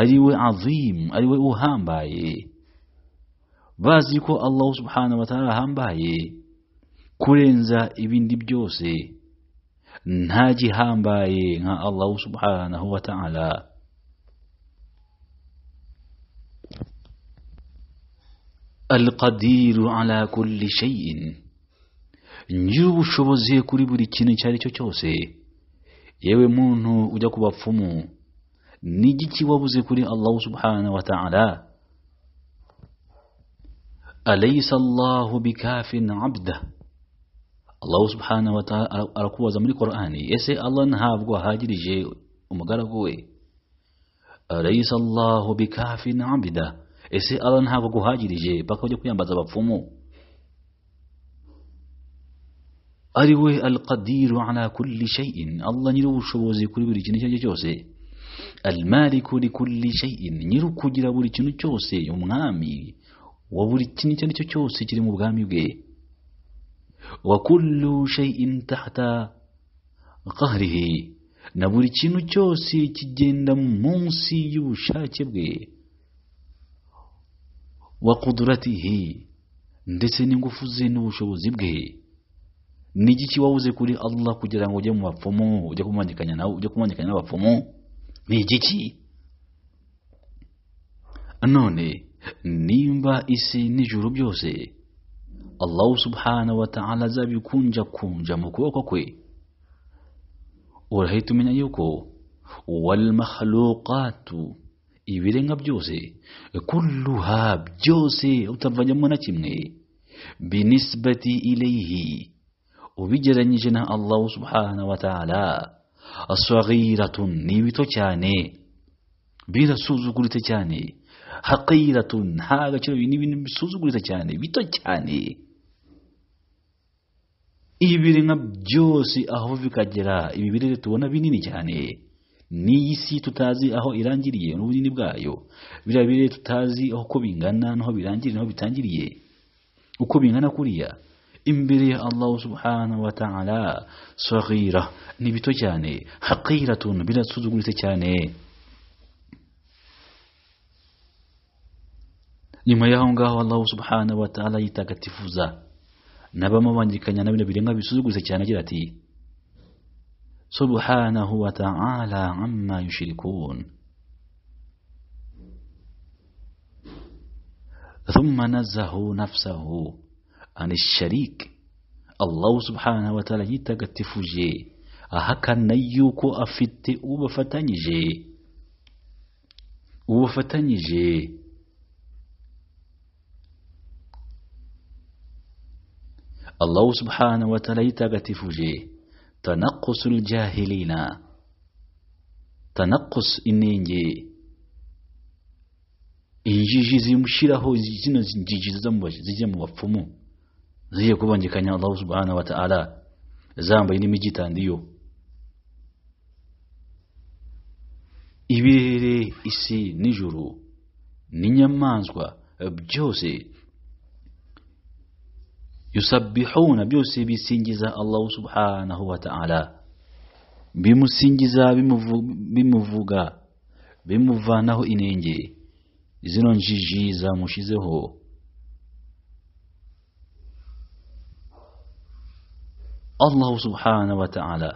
ariwe azim ariwe uhambaye bazi ko Allah subhanahu wa ta'ala ahambaye kurenza ibindi byose nta gihambaye nka Allah subhanahu wa ta'ala القدير على كل شيء nyir'ubushobozi kuri buri kintu icyo ari cyo cyose yewe muntu ujya ku bapfumu نجيتي وبزي كري الله سبحانه وتعالى أليس الله بكاف عبده الله سبحانه وتعالى أركوا زمن قرآني يسي الله نهاب قوى هاجري جي ومقرأ قوي أليس الله بكاف عبده يسي الله نهاب قوى هاجري جي باكو جي قيام بزبا فمو أريوه القدير على كل شيء الله نلو شوزي كل بريجني جوزي alimariku likulli shayin nyirukugira buri kintu cyose umwami wa buri kintu icyo ari cyo cyose kiri mu bwami bwe wa kullu shayin tahta na buri kintu cyose kigenda munsi y'ubushake bwe wa ndetse n'ingufu ze n'ubushobozi bwe ni iki wabuze kuri Allah kugira ngo ujye mu bapfumu ujye kumwandikanya nawe ujye kumwandikanya n'abapfumu Vijiji none nimba isi n'ijuru byose allahu subhanahu wa ta'ala azabikunjakunja mu kuboko kwe urahita umenya yuko walmakhluqatu ibirenga byose kulluha byose utavanyamo na kimwe binisbati ilayhi ubigeranyije na allahu subhanahu wa ta'ala aswariratun ni ibito cyane birasuzuguritse cyane haqiratun nta gaciro ni ibintu bisuzuguritse cyane bito cyane ibi biremwa byose aho bikagera ibi birere tubona binini cyane n'iyi si tutazi aho irangiriye n'ubunini bwayo biriya birere tutazi aho uko bingana n'aho birangiriye n'aho bitangiriye uko bingana kuriya إمبري الله سبحانه وتعالى صغيرة نبتو جاني حقيرة بلا تسودو جاني nyuma y'aho ngaho allahu subhanahu wa ta'ala yitagatifuza n'abamubangikanya na bino birenga bisuzuguse cyane agira ati subhanahu wa ta'ala amma yushrikun thumma nazahu nafsahu عن الشريك الله سبحانه وتعالى يتغتفجي أهكا يوكو جي أوبفتنجي جي الله سبحانه وتعالى يتغتفجي تنقص الجاهلين تنقص إنينجي injiji zimushiraho zino njiji zijya mu bapfumu ziye kubangikanya allahu subhanahu wa ta'ala zambaye n'imigitandiyo ibirere isi n'ijuru n'inyamaswa byose yusabihuna byose bisingiza allahu subhanahu wa ta'ala bimusingiza bimuvuga bimuvanaho inenge zino njiji zamushizeho الله سبحانه وتعالى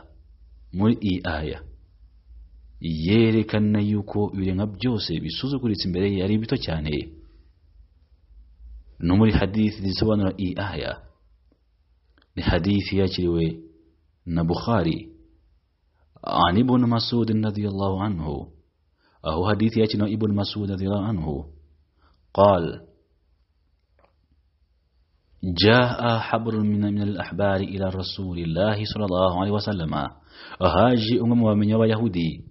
مرئي آية يريك أن يكو يرين أب جوسي بسوزو كوري تنبري بتو چاني نمر حديث دي سوان رأي آية لحديث يجري نبخاري عن ابن مسعود رضي الله عنه أهو حديث يجري ابن مسعود رضي الله عنه قال جاء حبر من من الأحبار إلى رسول الله صلى الله عليه وسلم أهاجي أمم ومن يوى يهودي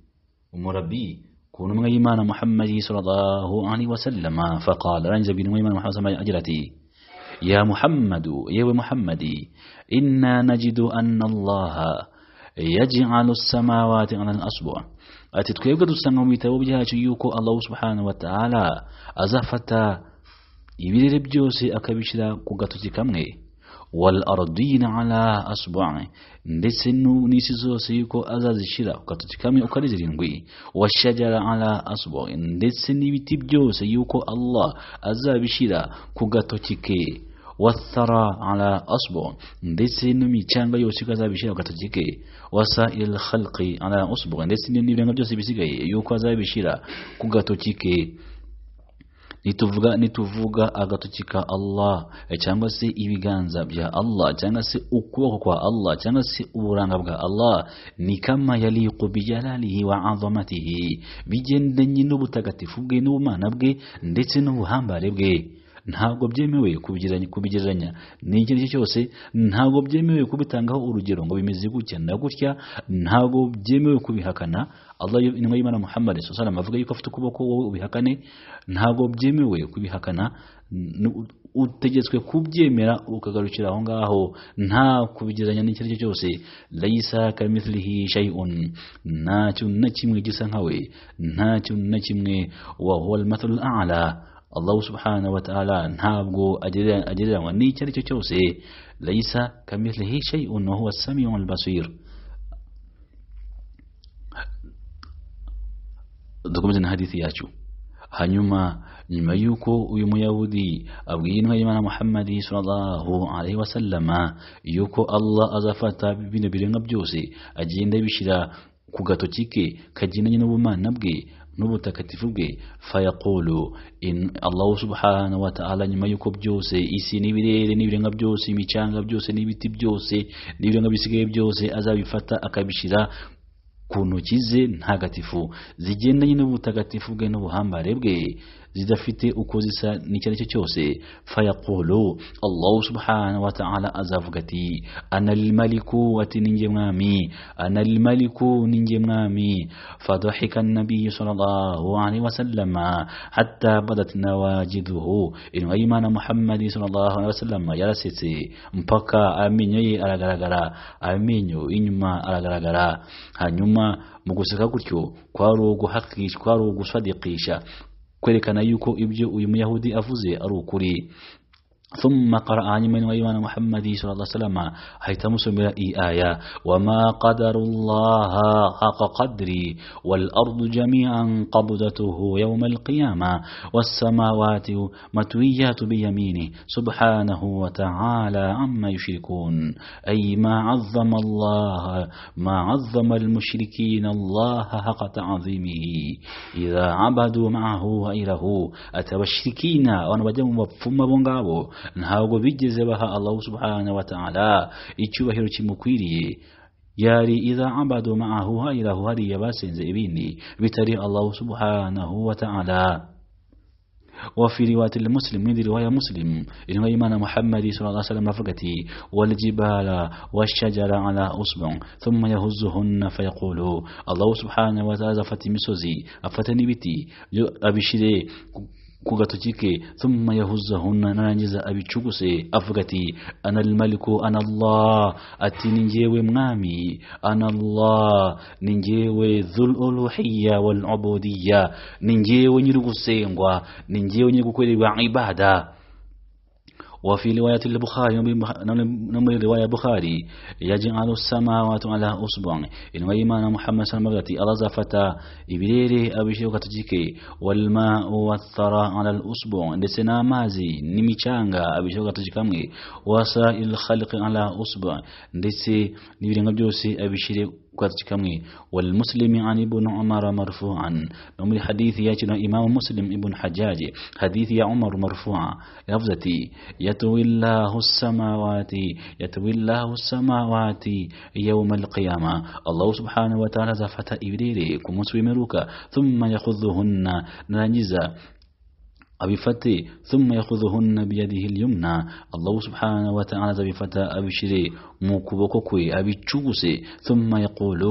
ومربي كون من إيمان محمد صلى الله عليه وسلم فقال رنج بن إيمان محمد صلى الله عليه يا محمد يا محمد إنا نجد أن الله يجعل السماوات على الأصبع أتتكيب قد السماوات وبجها يوكو الله سبحانه وتعالى أزفت ibirere byose akabishyira ku gatoki kamwe wal ardina ala asbu'i ndetse n'isi zose yuko azazishyira ku gatoki kamwe uko ari zirindwi washajara ala asbu'i ndetse n'ibiti byose yuko Allah azabishyira ku gatoki ke wathara ala asbu ndetse n'imicanga yose yuko azabishyira ku gatoki ke wasa il khalqi ala asbu ndetse n'ibiranga byose bisigaye yuko azabishyira ku gatoki ke nituvuga nituvuga agatoki ka allah eh, cyangwa se ibiganza bya allah cyangwa se ukuboko kwa allah cyangwa se uburanga bwa allah ni kama yaliqu bijalalihi wa azamatihi bigendanye n'ubutagatifu bwe n'ubumana bwe ndetse n'ubuhambare bwe ntabwo byemewe kubigereranya n'icyo ari cyo cyose ntabwo byemewe kubitangaho urugero ngo bimeze gutya na gutya ntabwo byemewe kubihakana Allah intumwa y'Imana Muhammad sallallahu avuga yuko afite ukuboko wowe ubihakane ntabwo byemewe kubihakana utegetswe kubyemera ukagarukira aho ngaho nta kubigereranya n'icyo ari cyo cyose laisa kamithlihi shay'un nta na kimwe gisa nkawe ntacyo na kimwe wa huwa al الله سبحانه وتعالى نابغو أجدان أجدان وني تشوس ليس كمثله شيء وهو السميع البصير دوكمت الحديث ياتشو هنيما نميوكو ويمو يهودي أو جين محمد صلى الله عليه وسلم يوكو الله أزفتا بنبيرين أبجوسي أجين دي بشدا كوغاتو تيكي كجين نبو ما نبغي n'ubutagatifu bwe fayakulu allahu subhana wa ta'ala nyuma y'uko byose isi n'ibirere n'ibirenga byose imicanga byose n'ibiti byose n'ibirenga bisigaye byose azabifata akabishyira ku ntoki ze ntagatifu zigendanye n'ubutagatifu bwe n'ubuhambare bwe zidafite uko zisa n'icyo ari cyo cyose fayaqulu allahu subhanahu wa ta'ala azavuga ati analmaliku ati ninjye mwami analmaliku ninjye mwami fadahika النبي صلى الله عليه وسلم حتى بدت نواجده inwa y'imana muhammadi sallallahu alayhi wa wasallam yarasetse mpaka amenyo ye aragaragara amenyo inyuma aragaragara hanyuma mu guseka gutyo kwari ugusadikisha kwerekana yuko ibyo uyu muyahudi avuze ari ukuri ثم عن من ويوان محمد صلى الله عليه وسلم حيث مسلم إي آية وما قدر الله حق قدري والأرض جميعا قبضته يوم القيامة والسماوات متويات بيمينه سبحانه وتعالى عما يشركون أي ما عظم الله ما عظم المشركين الله حق تعظيمه إذا عبدوا معه غيره أتوشركين وأنا بدهم وفهم بونغابو ntabwo bigeze baha Allah subhanahu wa ta'ala icyubahiro kimukwiriye yari iza abadu ma'ahu hayirahu hariya basenze ibindi bitari Allah subhanahu wa ta'ala وفي رواية المسلم من رواية مسلم إن إيمان محمد صلى الله عليه وسلم رفقتي والجبال والشجر على أصبع ثم يهزهن فيقول الله سبحانه وتعالى فتي مسوزي أفتني بتي أبشري ku gatoki ke thumma yahuzahunna narangiza abicuguse avuga ati ana almaliku ana allah ati ni njyewe mwami ana allah ni njyewe dhul uluhiya wal ubudiya ni njyewe nyiri gusengwa ni njyewe nyiri gukorerwa ibada وفي رواية البخاري نمر رواية بخاري يجعل السماوات على أصبع إن ويمان نعم محمد صلى الله عليه وسلم أرزفتا إبريري أبي شيوكا تجيكي والماء والثرى على الأصبع لسنا مازي نمي نميشانغا أبي شيوكا تجيكامي وسائل الخلق على أصبع لسي نبري نبجوسي أبي شيوكا كاتش كمي والمسلم عن ابن عمر مرفوعا نمر حديث يجنا إمام مسلم ابن حجاج حديث يا عمر مرفوعا لفظتي يتوي الله السماوات يتوي الله السماوات يوم القيامة الله سبحانه وتعالى زفت إبريري كمسوي مروكا ثم يخذهن نانجزا أبي فتي ثم يخذهن بيده اليمنى الله سبحانه وتعالى أبي فتى أبي شري موكوكوكوي أبي تشوسي ثم يقول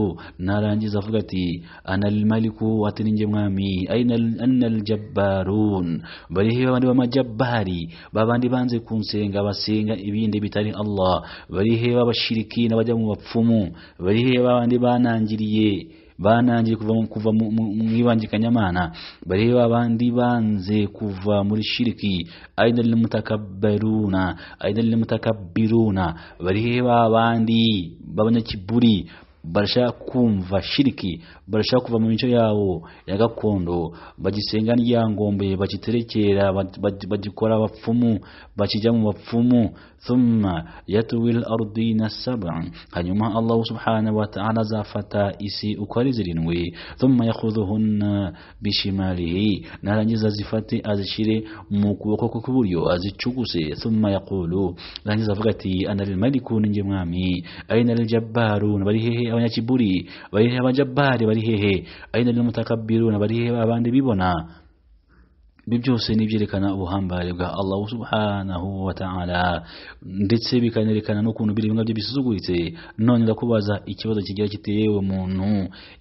نرى زفقتي أنا الملك واتنين جمامي أين أن الجبارون بل هي وما جباري بابان بانزي كون سينغا وسينغا إبين دي بتاري الله بل هي وبشركين وجمو وفمو بل هي بانا بانانجريه banangiye kuva mu ibangikanyamana bareba abandi banze kuva muri shiriki aina lilmutakabbaruna Mutaka Biruna bareba abandi b'abanyakiburi barashaka kumva shiriki barashaka kuva mu mico yabo ya gakondo bagisenga ryangombe bagiterekera bagikora abapfumu bakijya mu bapfumu ثم يتوي الأرضين السبع هنيما الله سبحانه وتعالى زافتا إسي أكارزرين وي ثم يخذهن بشماله نالني زفتي أزشيري موكوكو كبوريو أزشوكوسي ثم يقول لاني زفغتي أنا الملك نجمامي أين الجبارون بريهيه أين تبوري بريهي أبا جباري بريهي أين المتكبرون بريهيه أبان بيبونا ibyo byose ni ibyerekana ubuhambare bwa Allah subhanahu wa ta'ala ndetse bikanerekana n'ukuntu biremwa bye bisuzuguritse none ndakubaza ikibazo kigira kiti yewe muntu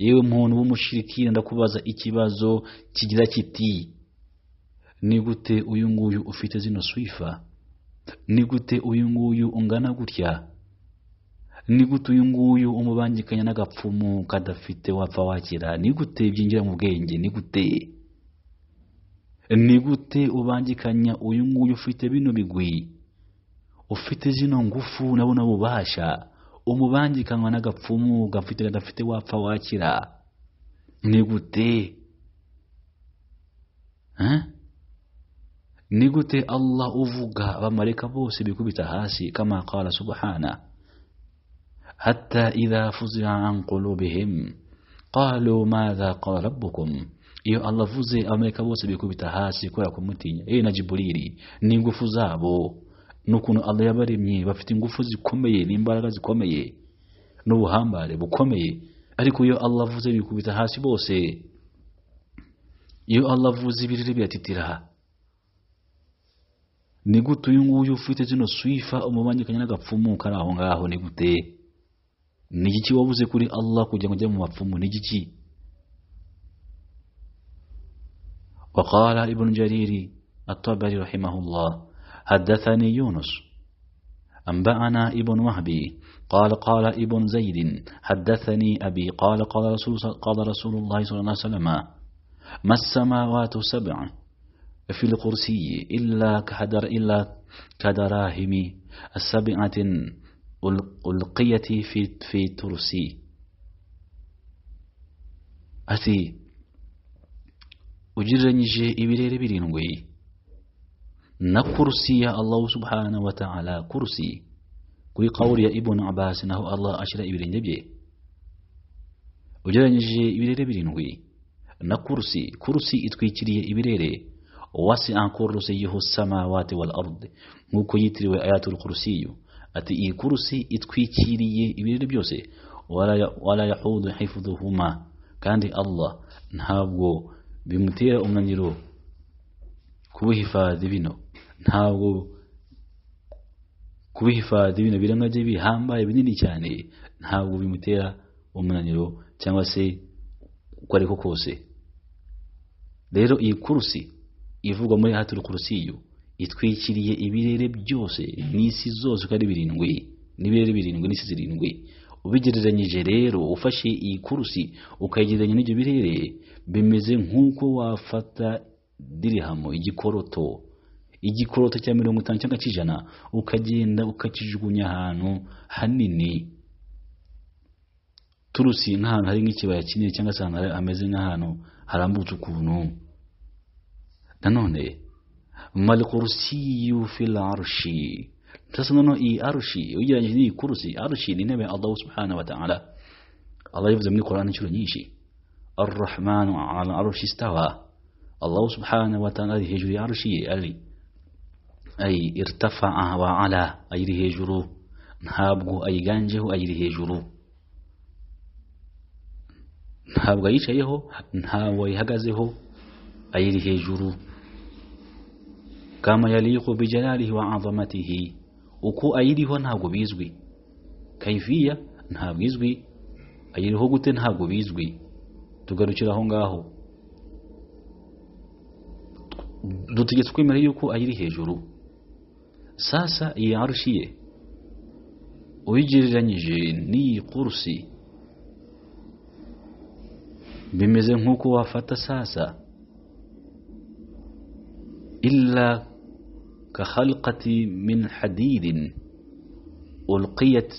yewe muntu w'umushirikira ndakubaza ikibazo kigira kiti ni gute uyu nguyu ufite zino swifa ni gute uyu nguyu ungana gutya ni gute uyu nguyu umubangikanya n'agapfumu kadafite wapfa wakira ni gute byinjira mu bwenge ni gute ni gute ubangikanya uyu nguyu ufite bino bigwi ufite zino ngufu nabona ububasha umubangikanywa n'agapfumu gafite gadafite wapfa wakira ni gute ni gute allah uvuga abamarayika bose bikubita hasi kama qala subhana hatta idha fuzira an qulubihim qalu madha qala iyo allah avuze abamarayika bose bikubita hasi kubera kumutinya yewe eh, na jiburiri n'ingufu zabo n'ukuntu allah yabaremye bafite ingufu zikomeye n'imbaraga zikomeye n'ubuhambare bukomeye ariko iyo allah avuze bikubita hasi bose iyo allah avuze ibirere biratitira ni gute uyu nguyu ufite zino swifa umubangikanya n'agapfumu kari aho ngaho ni gute ni igiki wabuze kuri allah kugira ngo ujye mu mapfumu ni igiki وقال ابن جرير الطبري رحمه الله حدثني يونس أنبأنا ابن وهبي قال قال ابن زيد حدثني أبي قال قال رسول, قال رسول الله صلى الله عليه وسلم ما السماوات سبع في الكرسي إلا كهدر إلا كدراهم السبعة ألقيت في في ترسي أتي ugereranyije ibirere birindwi na kurusi ya allahu subhanahu wa ta'ala kurusi kuri kawuri ya ibunu abasi naho allah ashyira ibirenge bye ugereranyije ibirere birindwi na kurusi kurusi itwikiriye ibirere wasi an kurusiyiho samawati wal ardi nk'uko yitiriwe ayatul kurusiyu ati iyi kurusi itwikiriye ibirere byose wala hifuduhuma kandi allah ntabwo bimutera umwaniro kubuhifadhi bino ntabwo kubihifadhi bino biremwa bye bihambaye binini cyane ntabwo bimutera umunaniro cyangwa se uko ariko kose rero iyi kurusi ivugwa muri hatul kurusiyu itwikiriye ibirere byose n'isi zose uko ari birindwi n'ibirere birindwi n'isi zirindwi ubigereranyije rero ufashe iyi kurusi ukayigereranya n'ibyo birere bimeze nk'uko wafata dirihamo igikoroto igikoroto cya mirongo itanu cyangwa cy'ijana ukagenda ukakijugunya ahantu hanini turusi nk'ahantu hari nk'ikibaya kinini cyangwa se ahantu hameze nk'ahantu harambutse ukuntu nanone malikurusiyu fil arshi تسننو إي أرشي ويجي جدي كرسي أرشي لنبي الله سبحانه وتعالى الله يفزم من القرآن شلون يشي الرحمن على العرش استوى الله سبحانه وتعالى هجري ارشي ألي أي ارتفع وعلى أي هجرو نهابه أي جانجه أي هجرو نهابه أي شيء نهابه أي هجزه أي هجرو كما يليق بجلاله وعظمته uko ayiriho ntabwo bizwi kayiviya ntabwo izwi ayiriho gute ntabwo bizwi tugarukira aho ngaho dutegetse kwemera yuko ayiri hejuru sasa iyi arushi uyigereranyije n'iyi kurusi bimeze nk'uko wafata sasa illa كخلقة من حديد ألقيت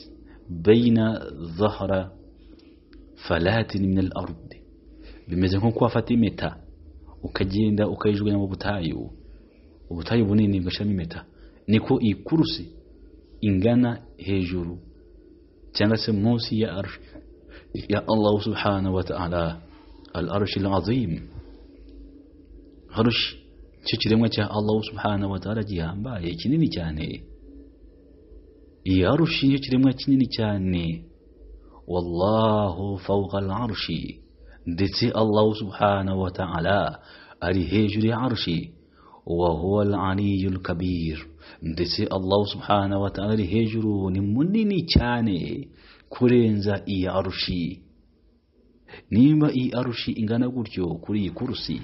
بين ظهر فلات من الأرض بمزه هون كوا فاتيمتا وكجيندا وكيجو جنا وبتايو وبتايو بني نيجشامي متا نيكو إي كرسي إنجانا هيجرو تنس موسى يا أرش يا الله سبحانه وتعالى الأرش العظيم هرش cy'ikiremwa cya allahu subhanahu wa ta'ala gihambaye kinini cyane yarusha icyo kiremwa kinini cyane wallahu fawqa al'arshi ndetse Allah subhanahu wa ta'ala ari hejuru arshi wa huwa al'aliyul kabir ndetse Allah subhanahu wa ta'ala ari hejuru ni munini cyane kurenza iyarushi arushi iyarushi iyi ingana gutyo kuri iyi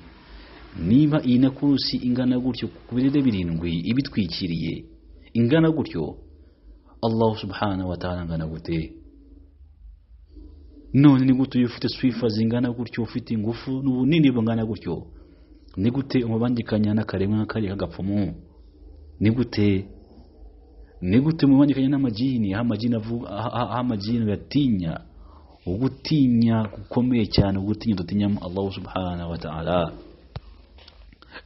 niba iyi na kurusi ingana gutyo ku birere birindwi ibitwikiriye ingana gutyo Allah subhana watarangana gute none ni gute iyo ufite swifa zingana gutyo ufite ingufu n'ubunini bungana gutyo ni gute umubandikanya n'akaremwa kari kagapfumu ni gute ni gute umubandikanya n'amagini aho amagini uyatinya ugutinya gukomeye cyane ugutinya dutinyamo allahu subhanahu wa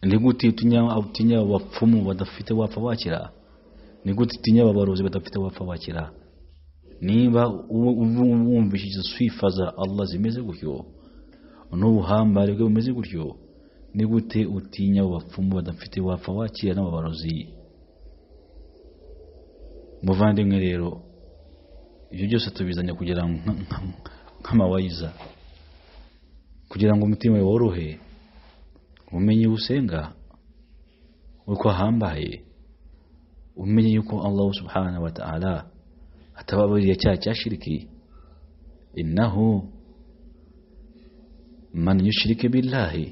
ni gute utinya abapfumu badafite wapfa wakira ni gute utinya ababarozi badafite wapfa wakira niba wumvishije swifa allah zimeze gutyo n'ubuhambare bwe bumeze gutyo ni gute utinya abapfumu badafite wapfa wakira n'ababarozi muvandimwe rero ibyo byose tubizanye kugira nk'amawayiza kugira ngo umutima wawe worohe umenye usenga uko ahambaye umenye yuko Allah subhanahu wa ta'ala atababarira cyaha cyashiriki innahu man yushriki billahi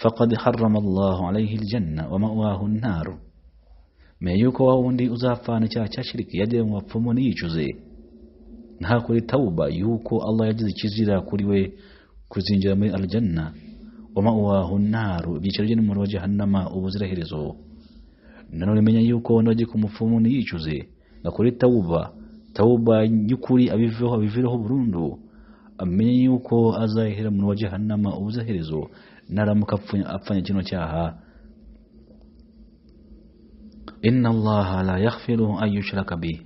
faqad harrama Allahu alayhi aljanna wa ma'wahu an-nar me yuko wa wundi uzafana cyaha cyashiriki yagiye mu bapfumu niyicuze ntakore tauba yuko Allah yagize ikizira kuri we kuzinjira muri aljanna ومأواه النار بيشرج من وجه النماء وزره رزو نانو لمن يوكو نوجي كمفهمون يجوزي نقول التوبة توبة يكوري أبيفوه أبيفوه بروندو أمن يوكو أزاهر من وجه النماء وزره رزو نرى مكفن أفن جنو جاها إن الله لا يغفر أن يشرك به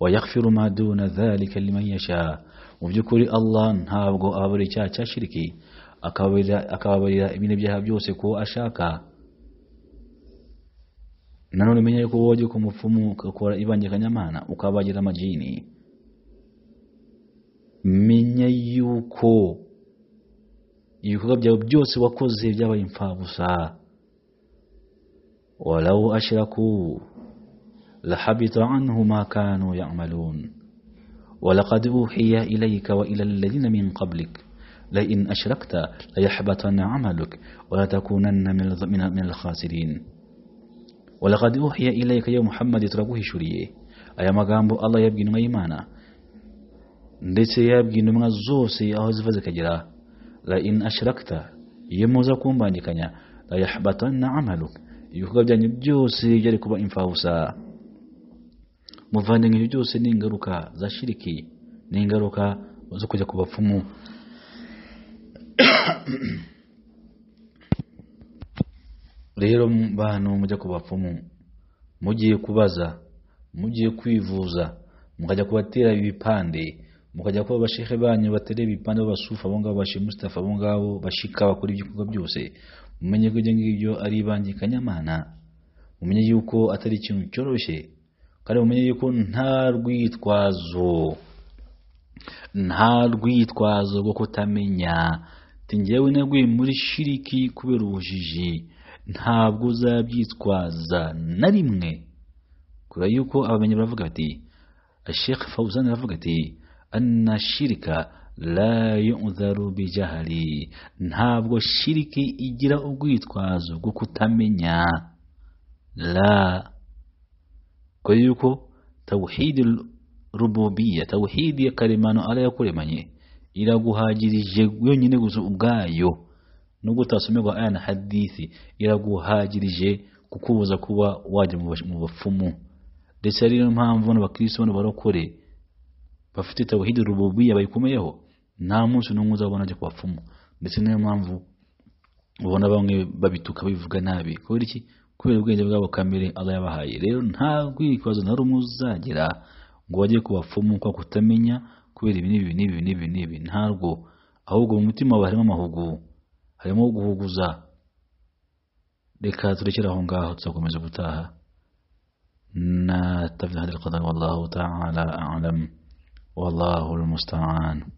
ويغفر ما دون ذلك لمن يشاء وفي الله الله هابغو أبري شركي akababarira ibintu byose ko ashaka nanone menya yuko wowe ku mupfumu ugakora ibange kanyamana ukabagira amajini menya yuko ibikorwa byawe byose wakoze byabaye imfabusa walau ashiraku lahabita anhu ma kanu yamalun ولقد أوحي إليك وإلى الذين من قبلك لئن أشركت ليحبطن عملك ولتكونن من من الخاسرين ولقد أوحي إليك يا محمد تربوه شريه أي مغامبو الله يبقين غيمانا ديس يبقين من الزوسي أهز فزكجرا لئن أشركت يموزكم بانيكنا ليحبطن عملك يخلق جاني جوسي جاري كبا إنفاوسا مفاني جوسي ننغروكا زاشركي ننغروكا وزكو جاكو بفمو rero bantu mujya ku bapfumu mugiye kubaza mugiye kwivuza mukajya kubatera ibipande mukajya kuba abashehe banyu batera ibipande b'abasufu abo ngabo bashimusitafu abo ngabo bashika bakora ibikorwa byose mumenye ko ibyo ngibyo ari ibangi kanyamana mumenye yuko atari ikintu cyoroshye kandi mumenye yuko nta rwitwazo nta rwitwazo rwo kutamenya njyewe naguye muri shiriki kubera ubujiji ntabwo uzabyitwaza na rimwe kura yuko abamenyi baravuga bati sheikh fawuzan aravuga ati anna shirika la yu'dharu bijahali ntabwo shiriki igira ubwitwazo bwo kutamenya la kwa yuko tawhid rububiyya tawhid ya karemano ala yakuremanye iraguhagirije yonyine gusa ubwayo nubwo utasomerwa aya na hadithi iraguhagirije kukubuza kuba wajya mu bapfumu ndetse ari niyo mpamvu n'abakristo barokore bafite tawhidi rububiya bayikomeyeho nta munsi n'umwe uzabona ajya ku bapfumu ndetse niyo mpamvu ubona bamwe babituka bivuga nabi kubera iki kubera ubwenge bwabo kamere Allah yabahaye rero nta rwitwazo na rumwe uzagira ngo wajye ku bapfumu kwa kutamenya kubera ibi n'ibi n'ibi n'ibi n'ibi ntabwo ahubwo mu mutima wawe harimo amahugu harimo guhuguza reka turekere aho ngaho tuzakomeza ubutaha نتبذل هذا القدر والله تعالى أعلم والله المستعان